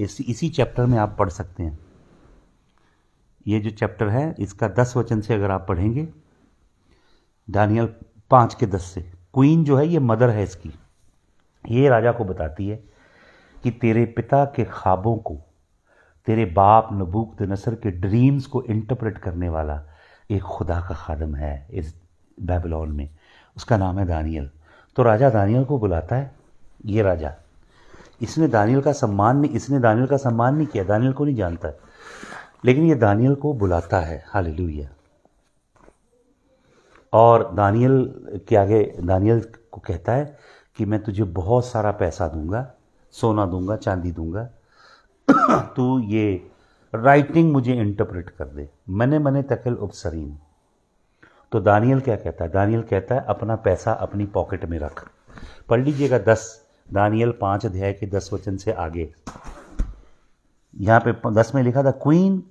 इस इसी चैप्टर में आप पढ़ सकते हैं ये जो चैप्टर है इसका दस वचन से अगर आप पढ़ेंगे दानियल पाँच के दस से क्वीन जो है ये मदर है इसकी ये राजा को बताती है कि तेरे पिता के ख्वाबों को तेरे बाप नबूक नसर के ड्रीम्स को इंटरप्रेट करने वाला एक खुदा का खादम है इस बेबलॉन में उसका नाम है दानियल तो राजा दानियल को बुलाता है ये राजा इसने दानियल का सम्मान नहीं इसने दानियल का सम्मान नहीं किया दानियल को नहीं जानता लेकिन ये दानियल को बुलाता है हाल और दानियल के आगे दानियल को कहता है कि मैं तुझे बहुत सारा पैसा दूंगा सोना दूंगा चांदी दूंगा तू ये राइटिंग मुझे इंटरप्रेट कर दे मने मने तकल उपसरीन तो दानियल क्या कहता है दानियल कहता है अपना पैसा अपनी पॉकेट में रख पढ़ लीजिएगा दस दानियल पाँच अध्याय के दस वचन से आगे यहाँ पे दस में लिखा था queen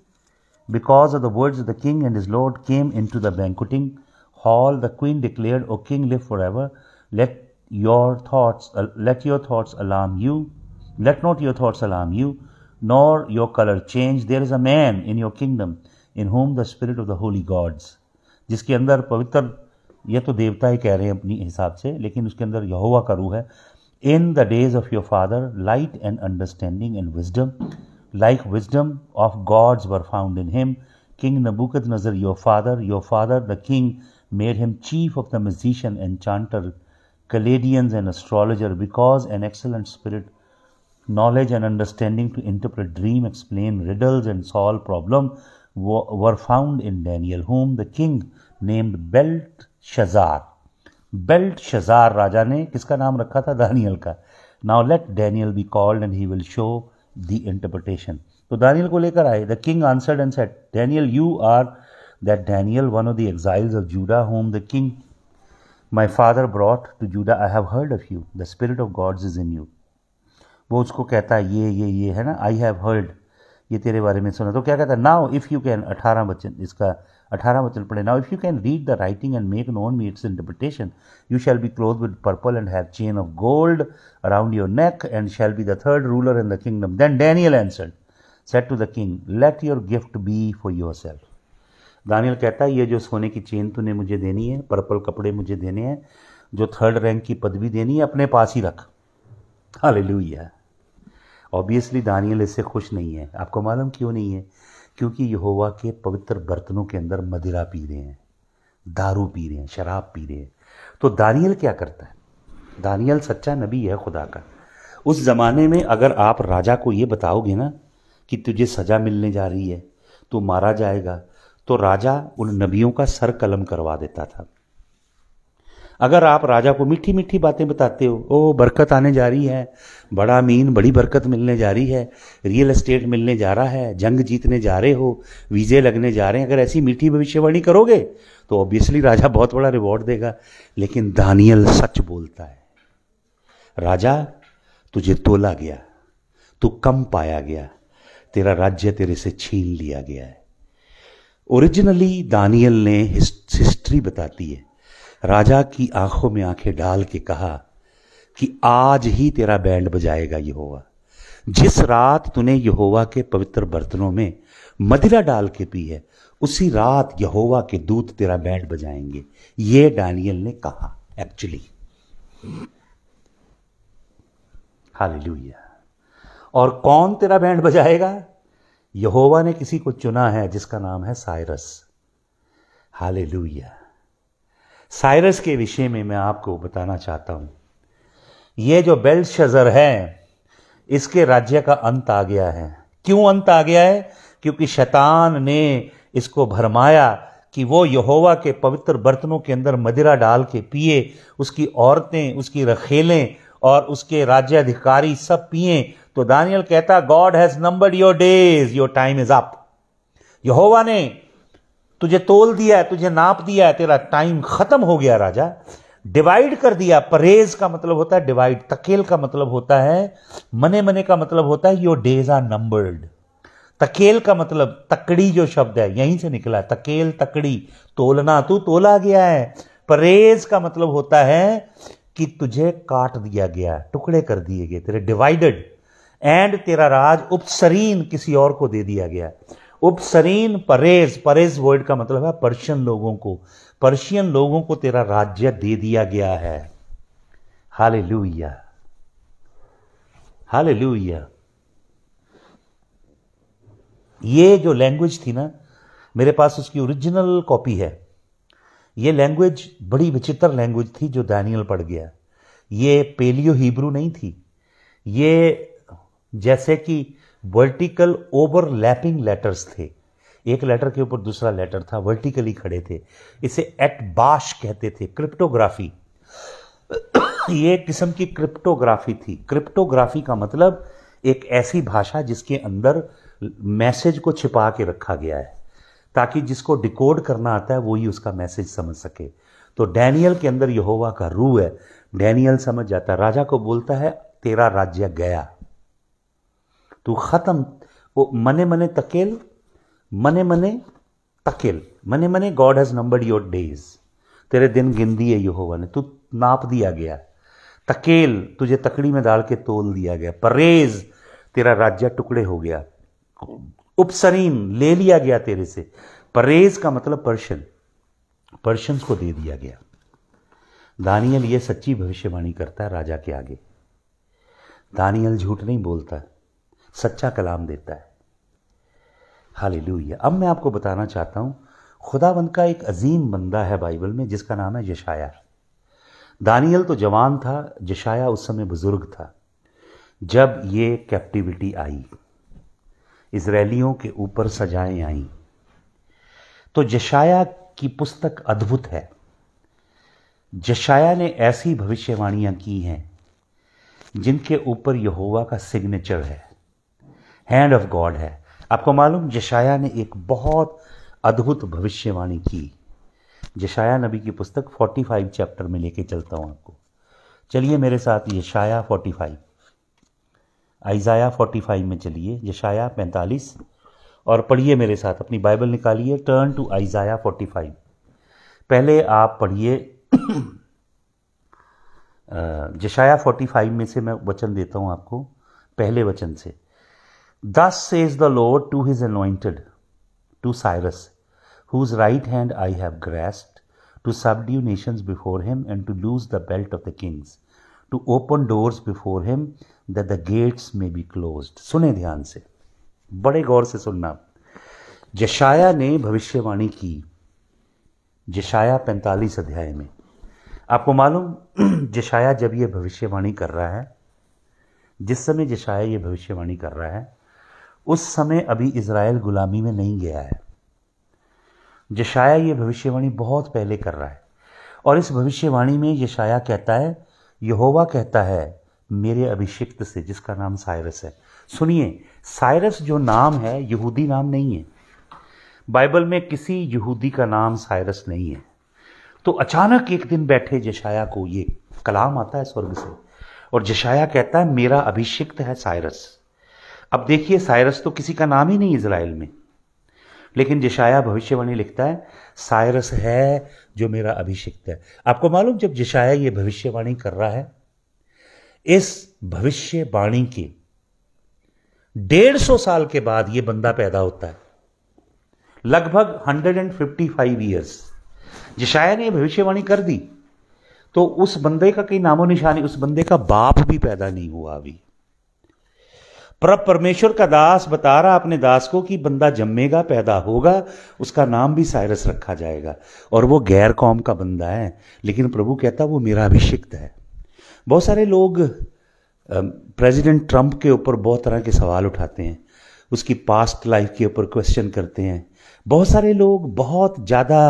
because of the words of the king and his lord came into the banqueting hall, the queen declared, O king, live forever. Let your thoughts, let your thoughts alarm you. Let not your thoughts alarm you, nor your color change. There is a man in your kingdom in whom the spirit of the holy gods, जिसके अंदर पवित्र ये तो देवता ही कह रहे हैं अपनी हिसाब से लेकिन उसके अंदर यहोवा का रूह है in the days of your father light and understanding and wisdom like wisdom of gods were found in him king Nebuchadnezzar your father your father the king made him chief of the musician, enchanter, Caladians, and astrologer, because an excellent spirit, knowledge, and understanding to interpret dream, explain riddles, and solve problem were found in Daniel, whom the king named Belshazzar. Belshazzar Raja ne kiska naam रखा tha Daniel ka. Now let Daniel be called and he will show the interpretation. So Daniel ko lekar aaye. The king answered and said, Daniel, you are that Daniel, one of the exiles of Judah, whom the king my father brought to Judah, I have heard of you. The Spirit of God is in you. वो उसको कहता है ये ये ये है ना I have heard ये तेरे बारे में सुना तो क्या कहता है नाउ इफ़ यू कैन अठारह वचन इसका अठारह वचन पढ़े now if you can read the writing and make known me its interpretation you shall be cloth with purple and have chain of gold around your neck and shall be the third ruler in the kingdom then Daniel answered said to the king let your gift be for yourself दानियल कहता है ये जो सोने की chain तूने मुझे देनी है पर्पल कपड़े मुझे देने हैं जो थर्ड रैंक की पदवी देनी है अपने पास ही रख हालेलुया ऑब्वियसली दानियल इससे खुश नहीं है आपको मालूम क्यों नहीं है क्योंकि यहोवा के पवित्र बर्तनों के अंदर मदिरा पी रहे हैं दारू पी रहे हैं शराब पी रहे हैं तो दानियल क्या करता है दानियल सच्चा नबी है खुदा का उस ज़माने में अगर आप राजा को ये बताओगे ना कि तुझे सज़ा मिलने जा रही है तो मारा जाएगा तो राजा उन नबियों का सर कलम करवा देता था अगर आप राजा को मीठी मीठी बातें बताते हो ओ बरकत आने जा रही है बड़ा मीन बड़ी बरकत मिलने जा रही है रियल एस्टेट मिलने जा रहा है जंग जीतने जा रहे हो वीज़े लगने जा रहे हैं अगर ऐसी मीठी भविष्यवाणी करोगे तो ऑब्वियसली राजा बहुत बड़ा रिवॉर्ड देगा लेकिन दानियल सच बोलता है राजा तुझे तोला गया तू कम पाया गया तेरा राज्य तेरे से छीन लिया गया है ओरिजिनली दानियल ने हिस्ट्री बताती है राजा की आंखों में आंखें डाल के कहा कि आज ही तेरा बैंड बजाएगा यहोवा जिस रात तूने यहोवा के पवित्र बर्तनों में मदिरा डाल के पी है उसी रात यहोवा के दूत तेरा बैंड बजाएंगे ये डानियल ने कहा एक्चुअली हाल और कौन तेरा बैंड बजाएगा यहोवा ने किसी को चुना है जिसका नाम है साइरस हाले साइरस के विषय में मैं आपको बताना चाहता हूं यह जो बेल्ट शजर है इसके राज्य का अंत आ गया है क्यों अंत आ गया है क्योंकि शैतान ने इसको भरमाया कि वो यहोवा के पवित्र बर्तनों के अंदर मदिरा डाल के पिए उसकी औरतें उसकी रखेलें और उसके राज्य अधिकारी सब पिए तो दानियल कहता God has numbered your days your time is up यहोवा ने तुझे तोल दिया है तुझे नाप दिया है तेरा टाइम खत्म हो गया राजा डिवाइड कर दिया परेज का मतलब होता है डिवाइड तकेल का मतलब होता है मने मने का मतलब होता है योर डेज आर नंबर्ड तकेल का मतलब तकड़ी जो शब्द है यहीं से निकला तकेल तकड़ी तोलना तू तोला गया है परहेज का मतलब होता है कि तुझे काट दिया गया टुकड़े कर दिए गए तेरे डिवाइडेड एंड तेरा राज उपसरीन किसी और को दे दिया गया है उपसरीन परेज परेज वर्ड का मतलब है पर्शियन लोगों को पर्शियन लोगों को तेरा राज्य दे दिया गया है हाले लुइया हाले लुइया ये जो लैंग्वेज थी ना मेरे पास उसकी ओरिजिनल कॉपी है ये लैंग्वेज बड़ी विचित्र लैंग्वेज थी जो दानियल पढ़ गया ये पेलियो हिब्रू नहीं थी ये जैसे कि वर्टिकल ओवरलैपिंग लेटर्स थे एक लेटर के ऊपर दूसरा लेटर था वर्टिकली खड़े थे इसे एट बाश कहते थे क्रिप्टोग्राफी ये एक किस्म की क्रिप्टोग्राफी थी क्रिप्टोग्राफी का मतलब एक ऐसी भाषा जिसके अंदर मैसेज को छिपा के रखा गया है ताकि जिसको डिकोड करना आता है वो ही उसका मैसेज समझ सके तो डैनियल के अंदर यहोवा का रूह है डैनियल समझ जाता है राजा को बोलता है तेरा राज्य गया तू तो ख़त्म वो मने मने तकेल मने मने तकेल मने मने God has numbered your days तेरे दिन गिन दिए यहोवा ने तू नाप दिया गया तकेल तुझे तकड़ी में डाल के तोल दिया गया परेज तेरा राज्य टुकड़े हो गया उपसरीम ले लिया गया तेरे से परेज का मतलब पर्शन पर्शंस को दे दिया गया दानियल ये सच्ची भविष्यवाणी करता है राजा के आगे दानियल झूठ नहीं बोलता सच्चा कलाम देता है हाल अब मैं आपको बताना चाहता हूं खुदाबंद का एक अजीम बंदा है बाइबल में जिसका नाम है जशाया दानियल तो जवान था जशाया उस समय बुज़ुर्ग था जब ये कैप्टिविटी आई इसराइलियों के ऊपर सजाएं आई तो जशाया की पुस्तक अद्भुत है जशाया ने ऐसी भविष्यवाणियां की हैं जिनके ऊपर यहोवा का सिग्नेचर है हैंड ऑफ गॉड है आपको मालूम जशाया ने एक बहुत अद्भुत भविष्यवाणी की जशाया नबी की पुस्तक 45 चैप्टर में लेके चलता हूँ आपको चलिए मेरे साथ यशाया 45 आइजाया 45 में चलिए यशाया 45 और पढ़िए मेरे साथ अपनी बाइबल निकालिए टर्न टू आइजाया 45 पहले आप पढ़िए जशाया 45 में से मैं वचन देता हूँ आपको पहले वचन से Thus says the Lord to his anointed, to Cyrus, whose right hand I have grasped, to subdue nations before him and to loose the belt of the kings, to open doors before him that the gates may be closed. सुने ध्यान से बड़े गौर से सुनना जशाया ने भविष्यवाणी की जशाया पैंतालीस अध्याय में आपको मालूम जशाया जब ये भविष्यवाणी कर रहा है जिस समय जशाया ये भविष्यवाणी कर रहा है उस समय अभी इसराइल गुलामी में नहीं गया है जशाया ये भविष्यवाणी बहुत पहले कर रहा है और इस भविष्यवाणी में यशाया कहता है यहोवा कहता है मेरे अभिषिक्त से जिसका नाम साइरस है सुनिए साइरस जो नाम है यहूदी नाम नहीं है बाइबल में किसी यहूदी का नाम साइरस नहीं है तो अचानक एक दिन बैठे जशाया को ये कलाम आता है स्वर्ग से और जशाया कहता है मेरा अभिषिक्त है साइरस अब देखिए साइरस तो किसी का नाम ही नहीं इसराइल में लेकिन जिशाया भविष्यवाणी लिखता है साइरस है जो मेरा अभिषिक्त है आपको मालूम जब जिशाया ये भविष्यवाणी कर रहा है इस भविष्यवाणी के डेढ़ सौ साल के बाद ये बंदा पैदा होता है लगभग 155 ईयर्स जिशाया ने यह भविष्यवाणी कर दी तो उस बंदे का कई नामो निशानी उस बंदे का बाप भी पैदा नहीं हुआ अभी प्रभ परमेश्वर का दास बता रहा अपने दास को कि बंदा जमेगा पैदा होगा उसका नाम भी साइरस रखा जाएगा और वो गैर कौम का बंदा है लेकिन प्रभु कहता वो मेरा अभिषिक्त है बहुत सारे लोग प्रेसिडेंट ट्रंप के ऊपर बहुत तरह के सवाल उठाते हैं उसकी पास्ट लाइफ के ऊपर क्वेश्चन करते हैं बहुत सारे लोग बहुत ज़्यादा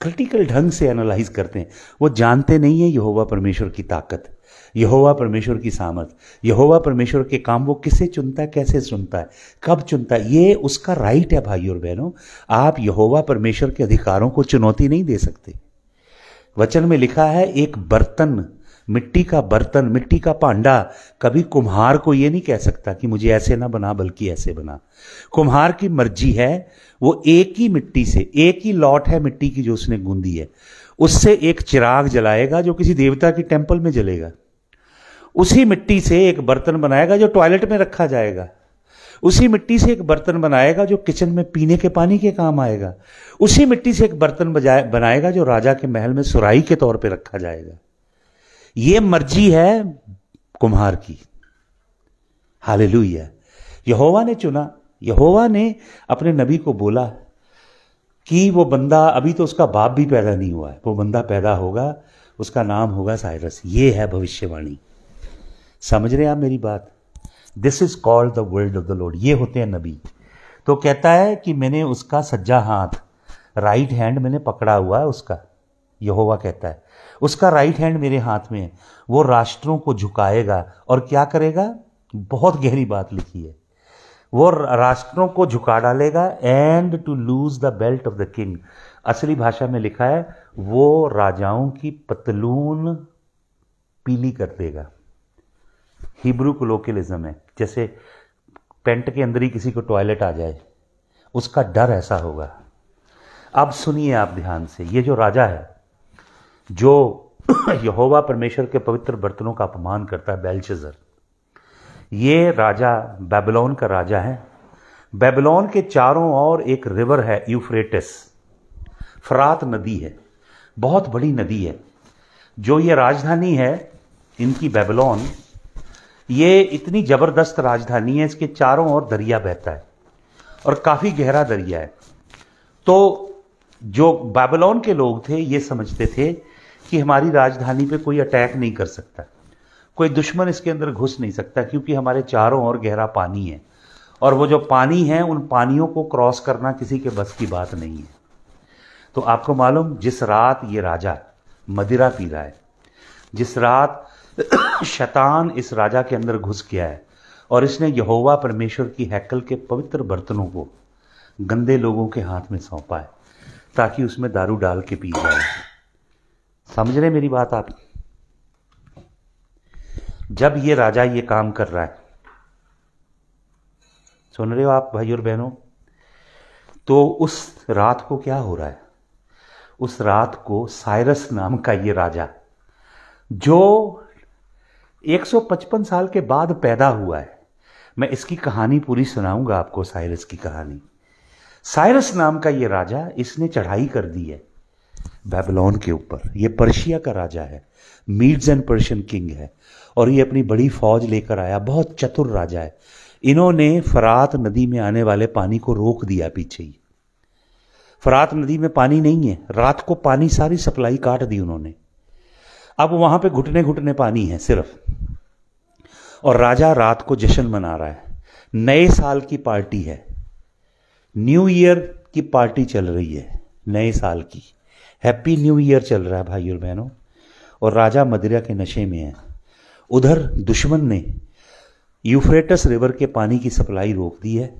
क्रिटिकल ढंग से एनालाइज करते हैं वो जानते नहीं है यहोवा परमेश्वर की ताकत यहोवा परमेश्वर की सामर्थ यहोवा परमेश्वर के काम वो किसे चुनता है कैसे सुनता है कब चुनता है ये उसका राइट है भाई और बहनों आप यहोवा परमेश्वर के अधिकारों को चुनौती नहीं दे सकते वचन में लिखा है एक बर्तन मिट्टी का बर्तन मिट्टी का पांडा कभी कुम्हार को ये नहीं कह सकता कि मुझे ऐसे ना बना बल्कि ऐसे बना कुम्हार की मर्जी है वो एक ही मिट्टी से एक ही लॉट है मिट्टी की जो उसने गूंदी है उससे एक चिराग जलाएगा जो किसी देवता की टेम्पल में जलेगा उसी मिट्टी से एक बर्तन बनाएगा जो टॉयलेट में रखा जाएगा उसी मिट्टी से एक बर्तन बनाएगा जो किचन में पीने के पानी के काम आएगा उसी मिट्टी से एक बर्तन बनाएगा जो राजा के महल में सुराई के तौर पे रखा जाएगा ये मर्जी है कुम्हार की हालेलुया यहोवा ने चुना यहोवा ने अपने नबी को बोला कि वो बंदा अभी तो उसका बाप भी पैदा नहीं हुआ है वो बंदा पैदा होगा उसका नाम होगा साइरस ये है भविष्यवाणी समझ रहे हैं आप मेरी बात this is called the world of the lord ये होते हैं नबी तो कहता है कि मैंने उसका सज्जा हाथ राइट हैंड मैंने पकड़ा हुआ है उसका यहोवा कहता है उसका राइट हैंड मेरे हाथ में है वो राष्ट्रों को झुकाएगा और क्या करेगा बहुत गहरी बात लिखी है वो राष्ट्रों को झुका डालेगा and to lose the belt of the king असली भाषा में लिखा है वो राजाओं की पतलून पीली कर देगा हिब्रू कोलोकलिज्म है जैसे पेंट के अंदर ही किसी को टॉयलेट आ जाए उसका डर ऐसा होगा अब सुनिए आप ध्यान से ये जो राजा है जो यहोवा परमेश्वर के पवित्र बर्तनों का अपमान करता है बेलशजर ये राजा बेबलोन का राजा है बेबलोन के चारों ओर एक रिवर है यूफ्रेटिस फरात नदी है बहुत बड़ी नदी है जो ये राजधानी है इनकी बेबलोन ये इतनी ज़बरदस्त राजधानी है इसके चारों ओर दरिया बहता है और काफ़ी गहरा दरिया है तो जो बाबलोन के लोग थे ये समझते थे कि हमारी राजधानी पे कोई अटैक नहीं कर सकता कोई दुश्मन इसके अंदर घुस नहीं सकता क्योंकि हमारे चारों ओर गहरा पानी है और वो जो पानी है उन पानियों को क्रॉस करना किसी के बस की बात नहीं है तो आपको मालूम जिस रात ये राजा मदिरा पी रहा है जिस रात शैतान इस राजा के अंदर घुस गया है और इसने यहोवा परमेश्वर की हैकल के पवित्र बर्तनों को गंदे लोगों के हाथ में सौंपा है ताकि उसमें दारू डाल के पी जाए समझ रहे मेरी बात आप जब ये राजा ये काम कर रहा है सुन रहे हो आप भाई और बहनों तो उस रात को क्या हो रहा है उस रात को साइरस नाम का ये राजा जो 155 साल के बाद पैदा हुआ है मैं इसकी कहानी पूरी सुनाऊंगा आपको साइरस की कहानी साइरस नाम का ये राजा इसने चढ़ाई कर दी है बेबलोन के ऊपर ये पर्शिया का राजा है मीड्स एंड पर्शियन किंग है और ये अपनी बड़ी फौज लेकर आया बहुत चतुर राजा है इन्होंने फरात नदी में आने वाले पानी को रोक दिया पीछे ही फरात नदी में पानी नहीं है रात को पानी सारी सप्लाई काट दी उन्होंने अब वहां पे घुटने घुटने पानी है सिर्फ और राजा रात को जश्न मना रहा है नए साल की पार्टी है न्यू ईयर की पार्टी चल रही है नए साल की हैप्पी न्यू ईयर चल रहा है भाई और बहनों और राजा मदिरा के नशे में है उधर दुश्मन ने यूफ्रेटस रिवर के पानी की सप्लाई रोक दी है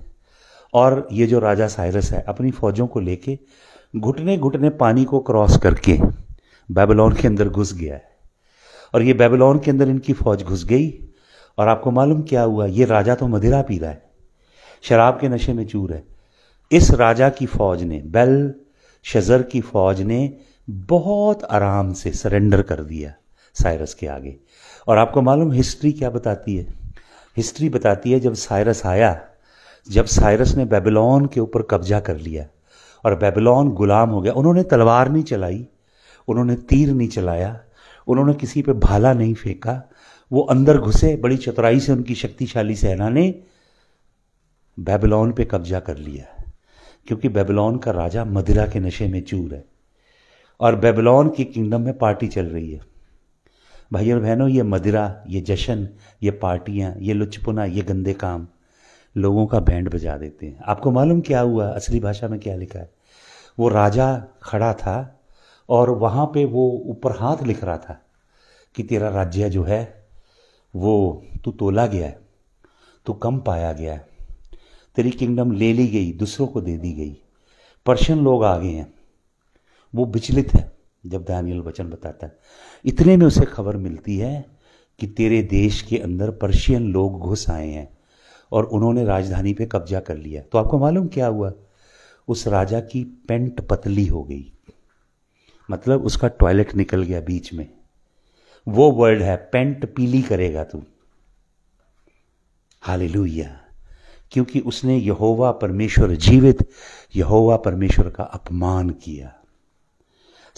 और ये जो राजा साइरस है अपनी फौजों को लेके घुटने घुटने पानी को क्रॉस करके बेबलॉन के अंदर घुस गया है और ये बेबलॉन के अंदर इनकी फौज घुस गई और आपको मालूम क्या हुआ ये राजा तो मदिरा पी रहा है शराब के नशे में चूर है इस राजा की फौज ने बेल शजर की फौज ने बहुत आराम से सरेंडर कर दिया साइरस के आगे और आपको मालूम हिस्ट्री क्या बताती है हिस्ट्री बताती है जब साइरस आया जब साइरस ने बेबलॉन के ऊपर कब्जा कर लिया और बेबलॉन गुलाम हो गया उन्होंने तलवार नहीं चलाई उन्होंने तीर नहीं चलाया उन्होंने किसी पे भाला नहीं फेंका वो अंदर घुसे बड़ी चतुराई से उनकी शक्तिशाली सेना ने बेबलॉन पे कब्जा कर लिया क्योंकि बेबलॉन का राजा मदिरा के नशे में चूर है और बेबलॉन की किंगडम में पार्टी चल रही है भाई और बहनों ये मदिरा ये जश्न ये पार्टियाँ ये लुचपुना ये गंदे काम लोगों का बैंड बजा देते हैं आपको मालूम क्या हुआ असली भाषा में क्या लिखा है वो राजा खड़ा था और वहाँ पे वो ऊपर हाथ लिख रहा था कि तेरा राज्य जो है वो तू तोला गया है तू कम पाया गया है तेरी किंगडम ले ली गई दूसरों को दे दी गई पर्शियन लोग आ गए हैं वो विचलित है जब दानियल वचन बताता है इतने में उसे खबर मिलती है कि तेरे देश के अंदर पर्शियन लोग घुस आए हैं और उन्होंने राजधानी पे कब्जा कर लिया तो आपको मालूम क्या हुआ उस राजा की पेंट पतली हो गई मतलब उसका टॉयलेट निकल गया बीच में वो वर्ड है पेंट पीली करेगा तू हाली क्योंकि उसने यहोवा परमेश्वर जीवित यहोवा परमेश्वर का अपमान किया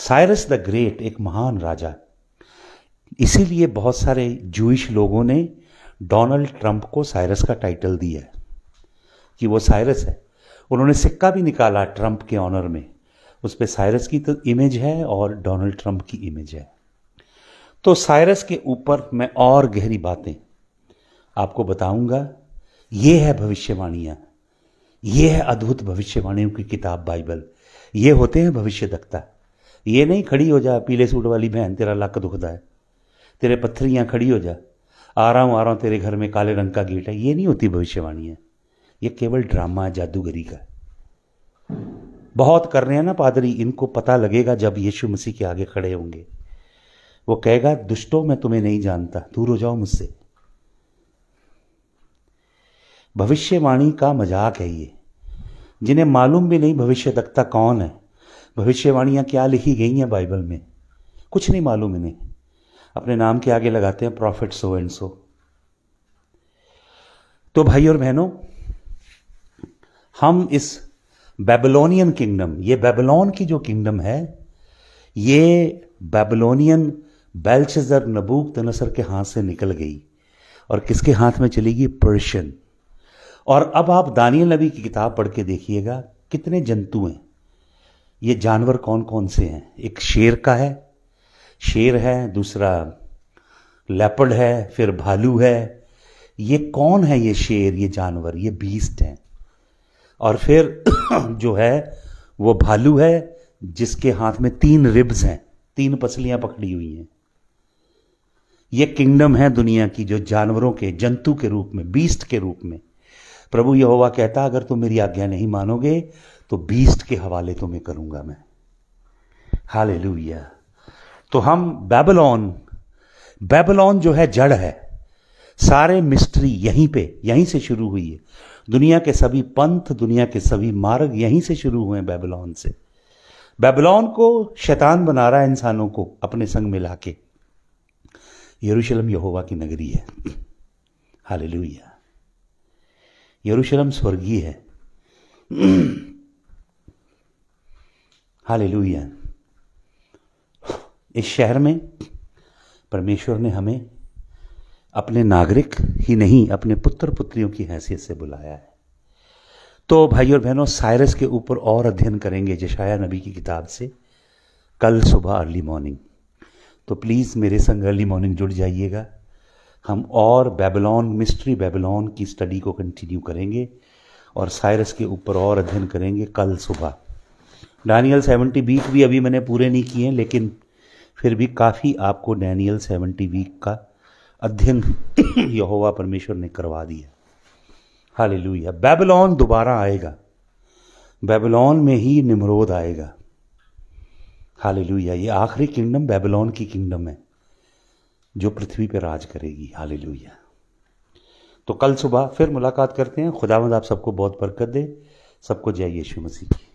साइरस द ग्रेट एक महान राजा इसीलिए बहुत सारे जूश लोगों ने डोनाल्ड ट्रंप को साइरस का टाइटल दिया कि वो साइरस है उन्होंने सिक्का भी निकाला ट्रंप के ऑनर में उस पर साइरस की तो इमेज है और डोनाल्ड ट्रंप की इमेज है तो साइरस के ऊपर मैं और गहरी बातें आपको बताऊंगा ये है भविष्यवाणियां ये है अद्भुत भविष्यवाणियों की किताब बाइबल ये होते हैं भविष्य दक्ता ये नहीं खड़ी हो जा पीले सूट वाली बहन तेरा लक दुखदा है तेरे पत्थरियां खड़ी हो जा आ रहा हूं आ रहा हूं तेरे घर में काले रंग का गेट है ये नहीं होती भविष्यवाणी है ये केवल ड्रामा जादूगरी का बहुत कर रहे हैं ना पादरी इनको पता लगेगा जब यीशु मसीह के आगे खड़े होंगे वो कहेगा दुष्टों मैं तुम्हें नहीं जानता दूर हो जाओ मुझसे भविष्यवाणी का मजाक है ये जिन्हें मालूम भी नहीं भविष्य दक्ता कौन है भविष्यवाणियां क्या लिखी गई हैं बाइबल में कुछ नहीं मालूम इन्हें अपने नाम के आगे लगाते हैं प्रॉफिट सो एंड सो तो भाई और बहनों हम इस बेबलोनियन किंगडम ये बेबलोन की जो किंगडम है ये बेबलोनियन बेलशजर नबूक तनसर के हाथ से निकल गई और किसके हाथ में चली गई पर्शियन और अब आप दानियल नबी की किताब पढ़ के देखिएगा कितने जंतु हैं ये जानवर कौन कौन से हैं एक शेर का है शेर है दूसरा लेपर्ड है फिर भालू है ये कौन है ये शेर ये जानवर ये बीस्ट हैं और फिर जो है वो भालू है जिसके हाथ में तीन रिब्स हैं तीन पसलियां पकड़ी हुई हैं ये किंगडम है दुनिया की जो जानवरों के जंतु के रूप में बीस्ट के रूप में प्रभु यहोवा कहता अगर तुम मेरी आज्ञा नहीं मानोगे तो बीस्ट के हवाले तुम्हें करूंगा मैं हाल तो हम बेबलॉन बेबलॉन जो है जड़ है सारे मिस्ट्री यहीं पे यहीं से शुरू हुई है दुनिया के सभी पंथ दुनिया के सभी मार्ग यहीं से शुरू हुए बेबलॉन से बेबलॉन को शैतान बना रहा है इंसानों को अपने संग मिला के यरूशलम यहोवा की नगरी है हाल लुया यरूशलम स्वर्गीय है हाल लुया इस शहर में परमेश्वर ने हमें अपने नागरिक ही नहीं अपने पुत्र पुत्रियों की हैसियत से बुलाया है तो भाई और बहनों साइरस के ऊपर और अध्ययन करेंगे जशाया नबी की किताब से कल सुबह अर्ली मॉर्निंग तो प्लीज़ मेरे संग अर्ली मॉर्निंग जुड़ जाइएगा हम और बेबलॉन मिस्ट्री बेबलॉन की स्टडी को कंटिन्यू करेंगे और साइरस के ऊपर और अध्ययन करेंगे कल सुबह डैनियल सेवेंटी वीक भी अभी मैंने पूरे नहीं किए लेकिन फिर भी काफ़ी आपको डैनियल सेवेंटी वीक का अध्ययन यहोवा परमेश्वर ने करवा दिया हाली लुहिया बेबलॉन दोबारा आएगा बेबलॉन में ही निमरोध आएगा हाली लुहिया ये आखिरी किंगडम बेबलॉन की किंगडम है जो पृथ्वी पर राज करेगी हाली लुहिया तो कल सुबह फिर मुलाकात करते हैं खुदावंद आप सबको बहुत बरकत दे सबको जय यीशु मसीह की